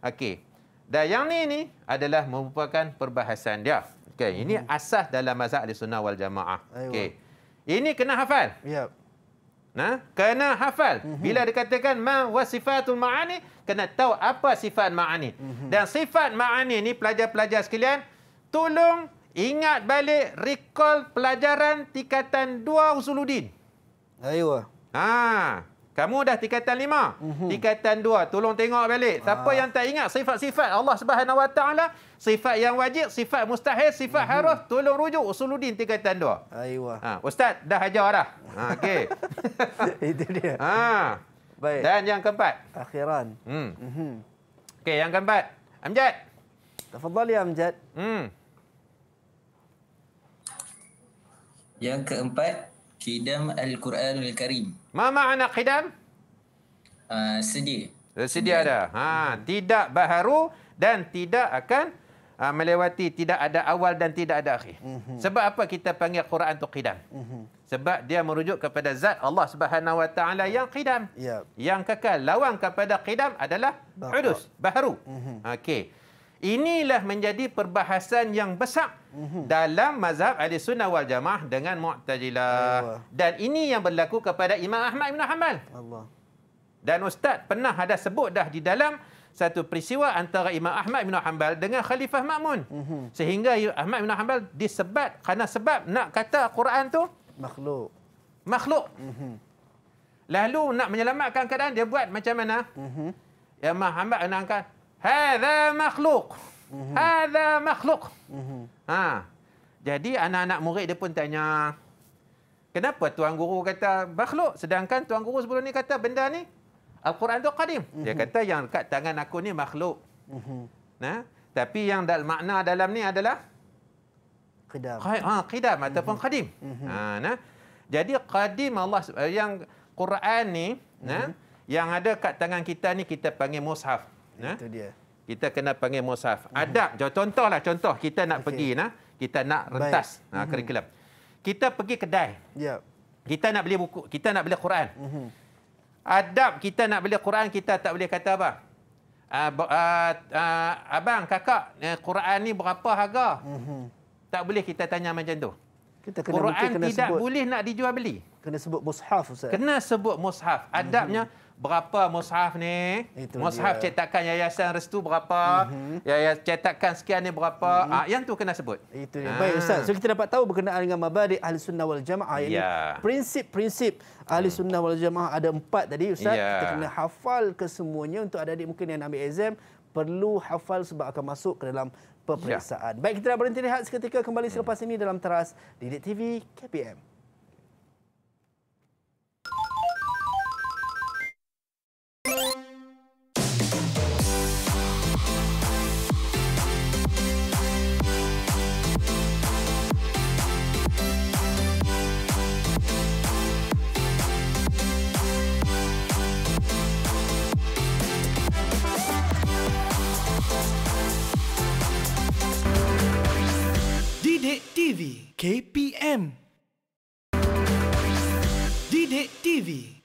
Speaker 2: Okey. Dan yang ni ni adalah merupakan perbahasan dia. Okay. Ini hmm. asas dalam mazhab ahli sunnah wal jamaah. Okay. Ini kena hafal. Yep. Nah, ha? kena hafal. Mm -hmm. Bila dikatakan ma wasifatul ma'ani, kena tahu apa sifat ma'ani. Mm -hmm. Dan sifat ma'ani ni pelajar-pelajar sekalian, tolong ingat balik recall pelajaran tingkatan 2 Usuluddin. Ayuh. Ha. Kamu dah tingkatan lima. Uhum. Tingkatan dua. Tolong tengok balik. Ah. Siapa Aa. yang tak ingat sifat-sifat Allah SWT. Sifat yang wajib, sifat mustahil, sifat uhum. harus. Tolong rujuk Usuluddin tingkatan dua. Ha, Ustaz, dah ajar dah. Ha, okay.
Speaker 1: Itu dia.
Speaker 2: Ha. Baik. Dan yang keempat. Akhiran. Hmm. Mhm. Okay, yang keempat. Amjad. Tafadhali Amjad. Hmm. Yang keempat. Qidam al Quran Al Karim. Ma makna qidam? Uh, ah, sedia. Eh, sedia. Sedia ada. Ha, tidak baharu dan tidak akan uh, melewati tidak ada awal dan tidak ada akhir. Mhm. Sebab apa kita panggil Quran tu qidam? Mhm. Sebab dia merujuk kepada zat Allah Subhanahu Wa Taala yang qidam. Yep. Ya. Yang kekal. Lawan kepada qidam adalah Baqa. udus, baharu. Mhm. Okey. Inilah menjadi perbahasan yang besar mhm. dalam mazhab Ahli Sunnah wal Jamaah dengan Mu'tazilah. Dan ini yang berlaku kepada Imam Ahmad bin Hanbal. Allah. Dan ustaz pernah ada sebut dah di dalam satu peristiwa antara Imam Ahmad bin Hanbal dengan Khalifah Ma'mun. Mhm. Sehingga Ahmad bin Hanbal disebat kerana sebab nak kata Quran tu makhluk. Makhluk. Mhm. Lalu nak menyelamatkan keadaan dia buat macam mana? Ya Muhammad anak هذا مخلوق هذا مخلوق ha jadi anak-anak murid dia pun tanya kenapa tuan guru kata makhluk sedangkan tuan guru sebelum ni kata benda ni al-Quran tu qadim dia mhm. kata yang dekat tangan aku ni makhluk nah mhm. ha. tapi yang dal makna dalam ni adalah qidam ha qidam mhm. ataupun qadim ha nah jadi qadim Allah yang Quran ni nah yang ada kat tangan kita ni kita panggil mushaf Ya? Itu dia. Kita kena panggil musaf. Adab, contohlah contoh kita nak okay. pergi nah, kita nak rentas nah, mm-hmm. kurikulum. Kita pergi kedai. Yep. Kita nak beli buku, kita nak beli Quran. Mm-hmm. Adab kita nak beli Quran, kita tak boleh kata apa? Uh, uh, uh, abang, kakak, eh, Quran ni berapa harga? Mm -hmm. Tak boleh kita tanya macam tu. Kita kena Quran kena tidak sebut, boleh nak dijual beli. Kena sebut mushaf. Ustaz. Kena sebut mushaf. Adabnya, mm -hmm berapa mushaf ni? Itu mushaf dia. cetakan Yayasan Restu berapa? Uh mhm. -huh. Yayasan cetakan sekian ni berapa? Uh -huh. ha, yang tu kena sebut. Itu dia. Ha. Baik Ustaz. So
Speaker 1: kita dapat tahu berkenaan dengan mabadi Ahli Sunnah Wal Jamaah. Ya. Prinsip-prinsip Ahli Sunnah Wal Jamaah ada empat tadi Ustaz. Ya. Kita kena hafal kesemuanya untuk ada adik mungkin yang ambil exam. Perlu hafal sebab akan masuk ke dalam peperiksaan. Ya. Baik kita dah berhenti lihat seketika kembali selepas ini dalam teras Didik TV KPM.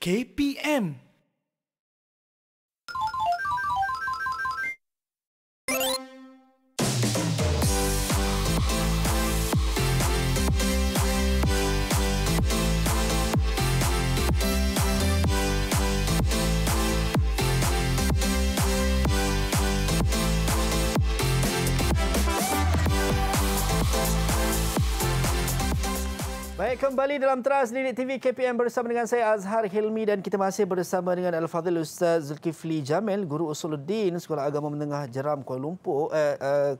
Speaker 1: Cape kembali dalam Teras Lirik TV KPM bersama dengan saya Azhar Hilmi dan kita masih bersama dengan Al-Fadhil Ustaz Zulkifli Jamil, Guru Usuluddin Sekolah Agama Menengah Jeram Kuala Lumpur. Eh, eh,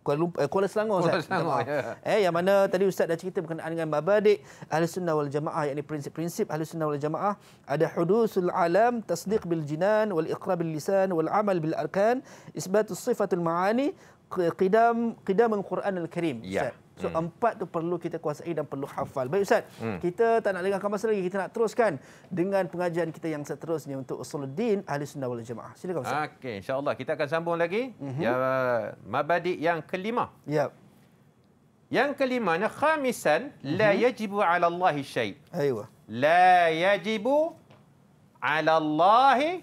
Speaker 1: Kuala, Lumpur, eh, Kuala Selangor, Kuala Selangor ya. eh, yang mana tadi Ustaz dah cerita berkenaan dengan Mabadik Ahli Sunnah wal Jamaah, yakni prinsip-prinsip Ahli Sunnah wal Jamaah, ada hudusul alam, tasdiq bil jinan, wal iqra bil lisan, wal amal bil arkan, isbatus sifatul ma'ani, qidam, qidam al-Quran al-Karim. Ya. So hmm. empat tu perlu kita kuasai dan perlu hafal. Baik Ustaz, hmm. kita tak nak lengahkan masa lagi. Kita nak teruskan dengan pengajian kita yang seterusnya untuk Usuluddin Ahli Sunnah wal Jamaah. Silakan Ustaz.
Speaker 2: Okey, insya-Allah kita akan sambung lagi. Mm-hmm. Ya mabadi yang kelima. Ya. Yep. Yang kelima ni khamisan mm-hmm. la yajibu ala Allah syai. Aywa. La yajibu ala Allah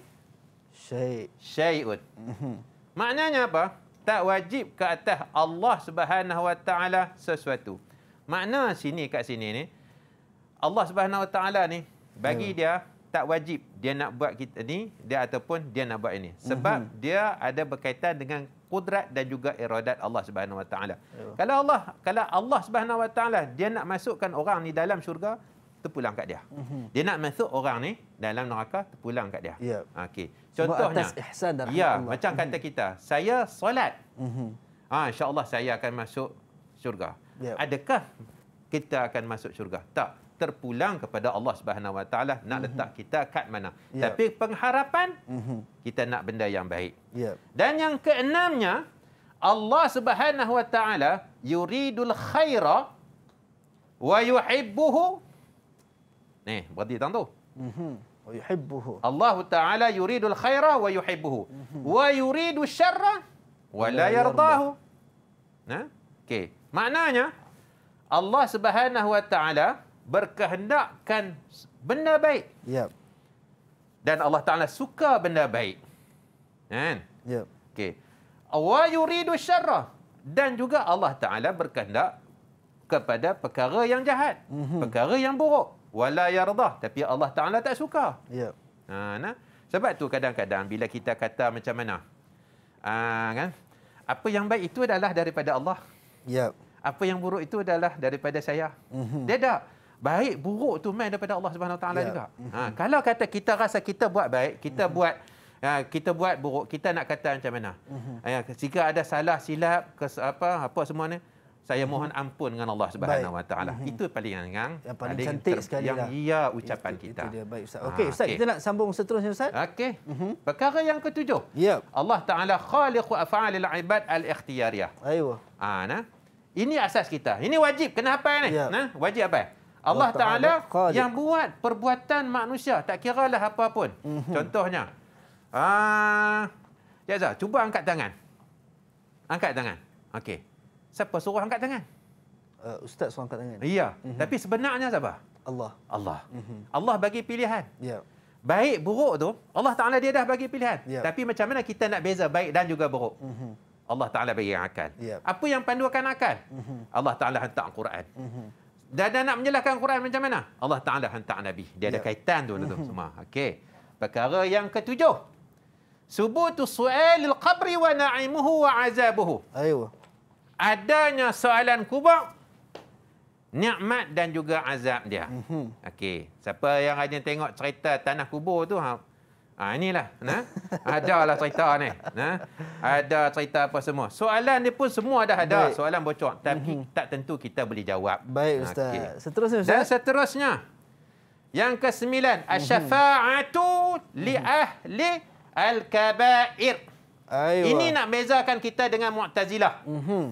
Speaker 2: syai. Syai. Mm-hmm. Maknanya apa? tak wajib ke atas Allah Subhanahu Wa Taala sesuatu. Makna sini kat sini ni Allah Subhanahu Wa Taala ni bagi hmm. dia tak wajib dia nak buat kita ni dia ataupun dia nak buat ini sebab hmm. dia ada berkaitan dengan kudrat dan juga iradat Allah Subhanahu Wa Taala. Hmm. Kalau Allah kalau Allah Subhanahu Wa Taala dia nak masukkan orang ni dalam syurga, terpulang kat dia. Mm-hmm. Dia nak masuk orang ni dalam neraka terpulang kat dia. Yeah. Okey. Contohnya. Atas ihsan dan ya, Allah. macam kata kita, mm-hmm. saya solat. Mm-hmm. Ha, insya-Allah saya akan masuk syurga. Yeah. Adakah kita akan masuk syurga? Tak. Terpulang kepada Allah Subhanahu Wa Taala nak mm-hmm. letak kita kat mana. Yeah. Tapi pengharapan mm-hmm. kita nak benda yang baik. Yeah. Dan yang keenamnya Allah Subhanahu Wa Taala yuridul khaira wa yuhibbuhu Ni, berarti tentu. Mhm. Wa yuhibbuhu. Allah Taala yuridu al-khaira wa yuhibbuhu. Mhm. Wa yuridu syarra wa la yardahu. Nah. okay. Maknanya Allah Subhanahu wa Taala berkehendakkan benda baik. Ya. Yep. Dan Allah Taala suka benda baik. Kan? Ya. Yep. Okey. Wa yuridu syarra dan juga Allah Taala berkehendak kepada perkara yang jahat, mm-hmm. perkara yang buruk. Wala yardah tapi Allah Taala tak suka. Ya. Yeah. Ha nah. Sebab tu kadang-kadang bila kita kata macam mana? Ha, kan? Apa yang baik itu adalah daripada Allah. Ya. Yeah. Apa yang buruk itu adalah daripada saya. Mm-hmm. Dia tak baik buruk tu main daripada Allah Subhanahu taala yeah. juga. Mhm. Ha kalau kata kita rasa kita buat baik, kita mm-hmm. buat ha, kita buat buruk, kita nak kata macam mana? Mhm. Ha, ya, jika ada salah silap apa apa semua ni, saya mhm. mohon ampun dengan Allah Subhanahu Wa Taala. Mhm. Itu paling yang yang paling ada cantik sekali yang lah. ia ucapan itu, kita. dia baik ustaz. Ah, okey ustaz, okay. kita nak sambung seterusnya ustaz. Okay. Uh-huh. Mhm. Perkara yang ketujuh. Yep. Allah Taala khaliqu af'alil ibad al-ikhtiyariyah. Ayo. Ah nah. Ini asas kita. Ini wajib Kenapa apa Yep. Nah, wajib apa? Allah Taala yang buat perbuatan manusia tak kira lah apa pun. Uh-huh. Contohnya. Ah. Jaza, cuba angkat tangan. Angkat tangan. Okay. Siapa suruh angkat tangan? Uh, Ustaz suruh angkat tangan. Iya. Mm-hmm. Tapi sebenarnya siapa? Allah. Allah. Mm-hmm. Allah bagi pilihan. Ya. Yeah. Baik buruk tu Allah Taala dia dah bagi pilihan. Yeah. Tapi macam mana kita nak beza baik dan juga buruk? Mm-hmm. Allah Taala bagi yang akal. Yeah. Apa yang panduakan akal? Mm-hmm. Allah Taala hantar Quran. Mm-hmm. Dan, dan nak menjelaskan Quran macam mana? Allah Taala hantar Nabi. Dia yeah. ada ya. kaitan tu mm semua. Okey. Perkara yang ketujuh. Subutu su'alil qabri wa na'imuhu wa 'azabuhu. Ayuh adanya soalan kubur nikmat dan juga azab dia. Mhm. Okey, siapa yang rajin tengok cerita tanah kubur tu ha. Ha inilah, nah. Ha? Adalah cerita ni, nah. Ha? Ada cerita apa semua. Soalan dia pun semua dah ada, Baik. soalan bocor tapi mhm. tak tentu kita boleh jawab. Baik ustaz. Okay. Seterusnya ustaz. Dan seterusnya. Yang ke-9, mhm. asyfa'atu li ahli al-kaba'ir. Ayuh. Ini nak bezakan kita dengan Mu'tazilah. Mhm.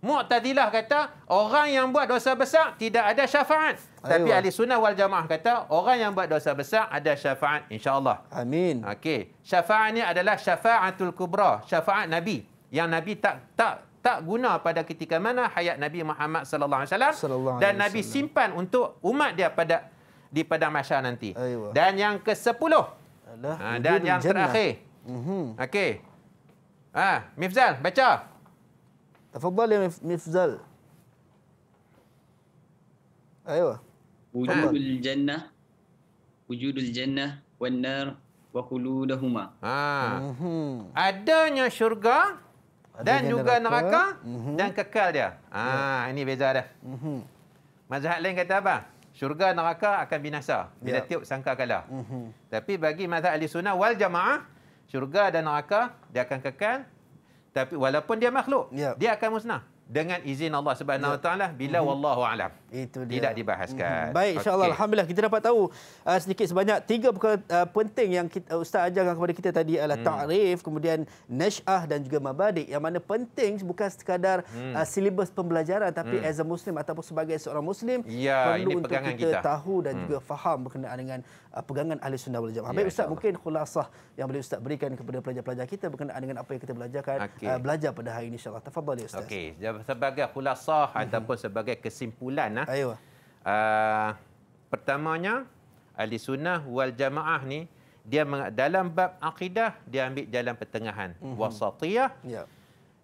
Speaker 2: Mu'tazilah kata orang yang buat dosa besar tidak ada syafaat. Tapi ahli sunnah wal jamaah kata orang yang buat dosa besar ada syafaat Insyaallah. Amin. Okey. Syafaat ni adalah syafaatul kubra, syafaat nabi yang nabi tak tak tak guna pada ketika mana hayat Nabi Muhammad sallallahu alaihi wasallam dan nabi simpan untuk umat dia pada di pada masa nanti. Aywa. Dan yang ke-10 adalah ah, dan yang jannah. terakhir. Mhm. Mm okey. Ah, ha, Mifzal baca. تفضل يا مفزل ايوه
Speaker 3: وجود آه. الجنه وجود الجنه والنار وخلودهما
Speaker 2: اه adanya syurga dan juga neraka, mhm. dan kekal dia. Ah, ini beza dia. Mhm. Mazhab lain kata apa? Syurga neraka akan binasa bila ya. tiup sangka kala. Mhm. Tapi bagi mazhab ahli sunnah wal jamaah, syurga dan neraka dia akan kekal tapi walaupun dia makhluk yeah. dia akan musnah dengan izin Allah Subhanahu yeah. Wa Taala bila mm -hmm. wallahu alam itu dia. tidak dibahaskan. Hmm. Baik, insyaAllah. Okay.
Speaker 1: Alhamdulillah, kita dapat tahu uh, sedikit sebanyak tiga perkara uh, penting yang kita, uh, Ustaz ajarkan kepada kita tadi adalah hmm. ta'rif, kemudian nash'ah dan juga mabadik. Yang mana penting bukan sekadar hmm. uh, silibus pembelajaran tapi hmm. as a Muslim ataupun sebagai seorang Muslim ya, perlu untuk kita, kita tahu dan hmm. juga faham berkenaan dengan uh, pegangan Ahli Sunnah wal Jamaah. Ya, Ustaz, mungkin khulasah yang boleh Ustaz berikan kepada pelajar-pelajar kita berkenaan dengan apa yang kita belajarkan, okay. uh, belajar pada hari ini insyaAllah. Tafadhal ya Ustaz.
Speaker 2: Okay. Sebagai khulasah mhm. ataupun sebagai kesimpulan lah. Ayuh. Uh, pertamanya, ahli sunnah wal jamaah ni, dia dalam bab akidah, dia ambil jalan pertengahan. Mm -hmm. Wasatiyah. Yeah.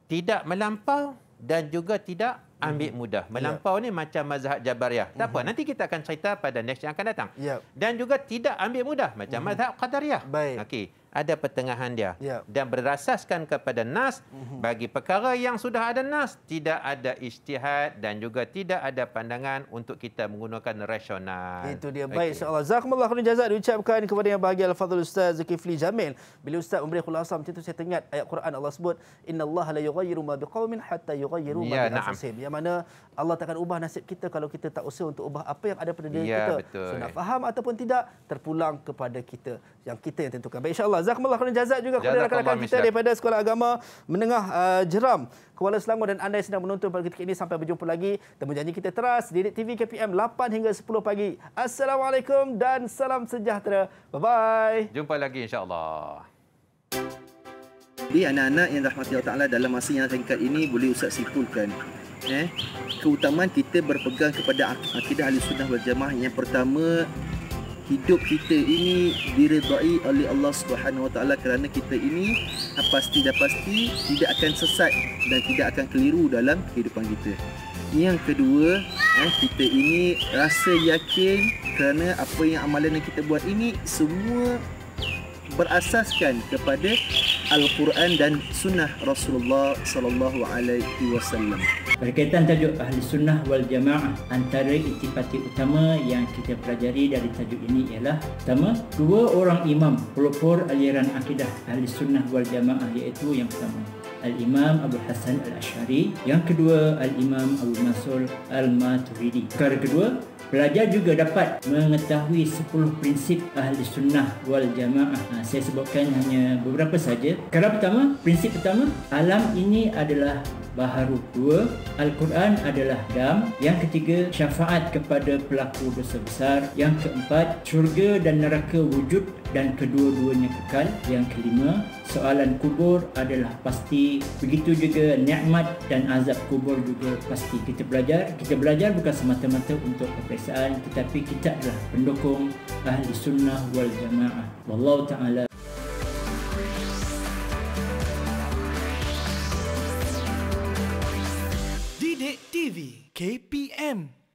Speaker 2: Tidak melampau dan juga tidak ambil mhm. mudah. Ya. Melampau yeah. ni macam mazhab Jabariyah. Tak mm -hmm. apa, mhm. nanti kita akan cerita pada next yang akan datang. Yeah. Dan juga tidak ambil mudah macam mm -hmm. mazhab Qadariyah. Baik. Okay ada pertengahan dia. Ya. Dan berasaskan kepada nas, mhm. bagi perkara yang sudah ada nas, tidak ada istihad dan juga tidak ada pandangan untuk kita menggunakan rasional. Itu dia. Baik, okay.
Speaker 1: insyaAllah. Zahkumullah khudin jazak diucapkan kepada yang bahagia Al-Fadhil Ustaz Zulkifli Jamil. Bila Ustaz memberi khulasan, macam itu saya tengat ayat Quran Allah sebut, Inna Allah la yugayiru ma biqawmin hatta yugayiru ma ya, biqasim. Yang mana Allah takkan ubah nasib kita kalau kita tak usah untuk ubah apa yang ada pada diri ya, kita. Betul. So, nak faham ataupun tidak, terpulang kepada kita yang kita yang tentukan. Baik Allah Zakmullah khairan jazak juga kepada rakan-rakan kita daripada Sekolah Agama Menengah uh, Jeram, Kuala Selangor dan anda yang sedang menonton pada ketika ini sampai berjumpa lagi. Temu janji kita teras di TV KPM 8 hingga 10 pagi. Assalamualaikum dan salam sejahtera. Bye-bye.
Speaker 2: Jumpa lagi Insya Allah.
Speaker 5: Jadi anak-anak yang rahmati Allah Ta'ala dalam masa yang singkat ini boleh usah simpulkan eh? Keutamaan kita berpegang kepada akidah ahli sunnah wal Yang pertama hidup kita ini diredai oleh Allah Subhanahu Wa Taala kerana kita ini pasti dah pasti tidak akan sesat dan tidak akan keliru dalam kehidupan kita. Yang kedua, eh, kita ini rasa yakin kerana apa yang amalan yang kita buat ini semua berasaskan kepada Al-Quran dan Sunnah Rasulullah Sallallahu Alaihi
Speaker 4: Wasallam. Berkaitan tajuk Ahli Sunnah Wal Jamaah, antara intipati utama yang kita pelajari dari tajuk ini ialah pertama, dua orang imam pelopor aliran akidah Ahli Sunnah Wal Jamaah iaitu yang pertama Al-Imam Abu Hassan Al-Ash'ari Yang kedua Al-Imam Abu Masul Al-Maturidi Perkara kedua Pelajar juga dapat mengetahui 10 prinsip ahli sunnah wal jamaah. Ha, saya sebutkan hanya beberapa saja. Kala pertama, prinsip pertama, alam ini adalah baharu. Dua, Al-Quran adalah dam. Yang ketiga, syafaat kepada pelaku dosa besar. Yang keempat, syurga dan neraka wujud dan kedua-duanya kekal. Yang kelima, soalan kubur adalah pasti begitu juga nikmat dan azab kubur juga pasti kita belajar kita belajar bukan semata-mata untuk peperiksaan tetapi kita adalah pendukung ahli sunnah wal jamaah wallahu taala TV KPM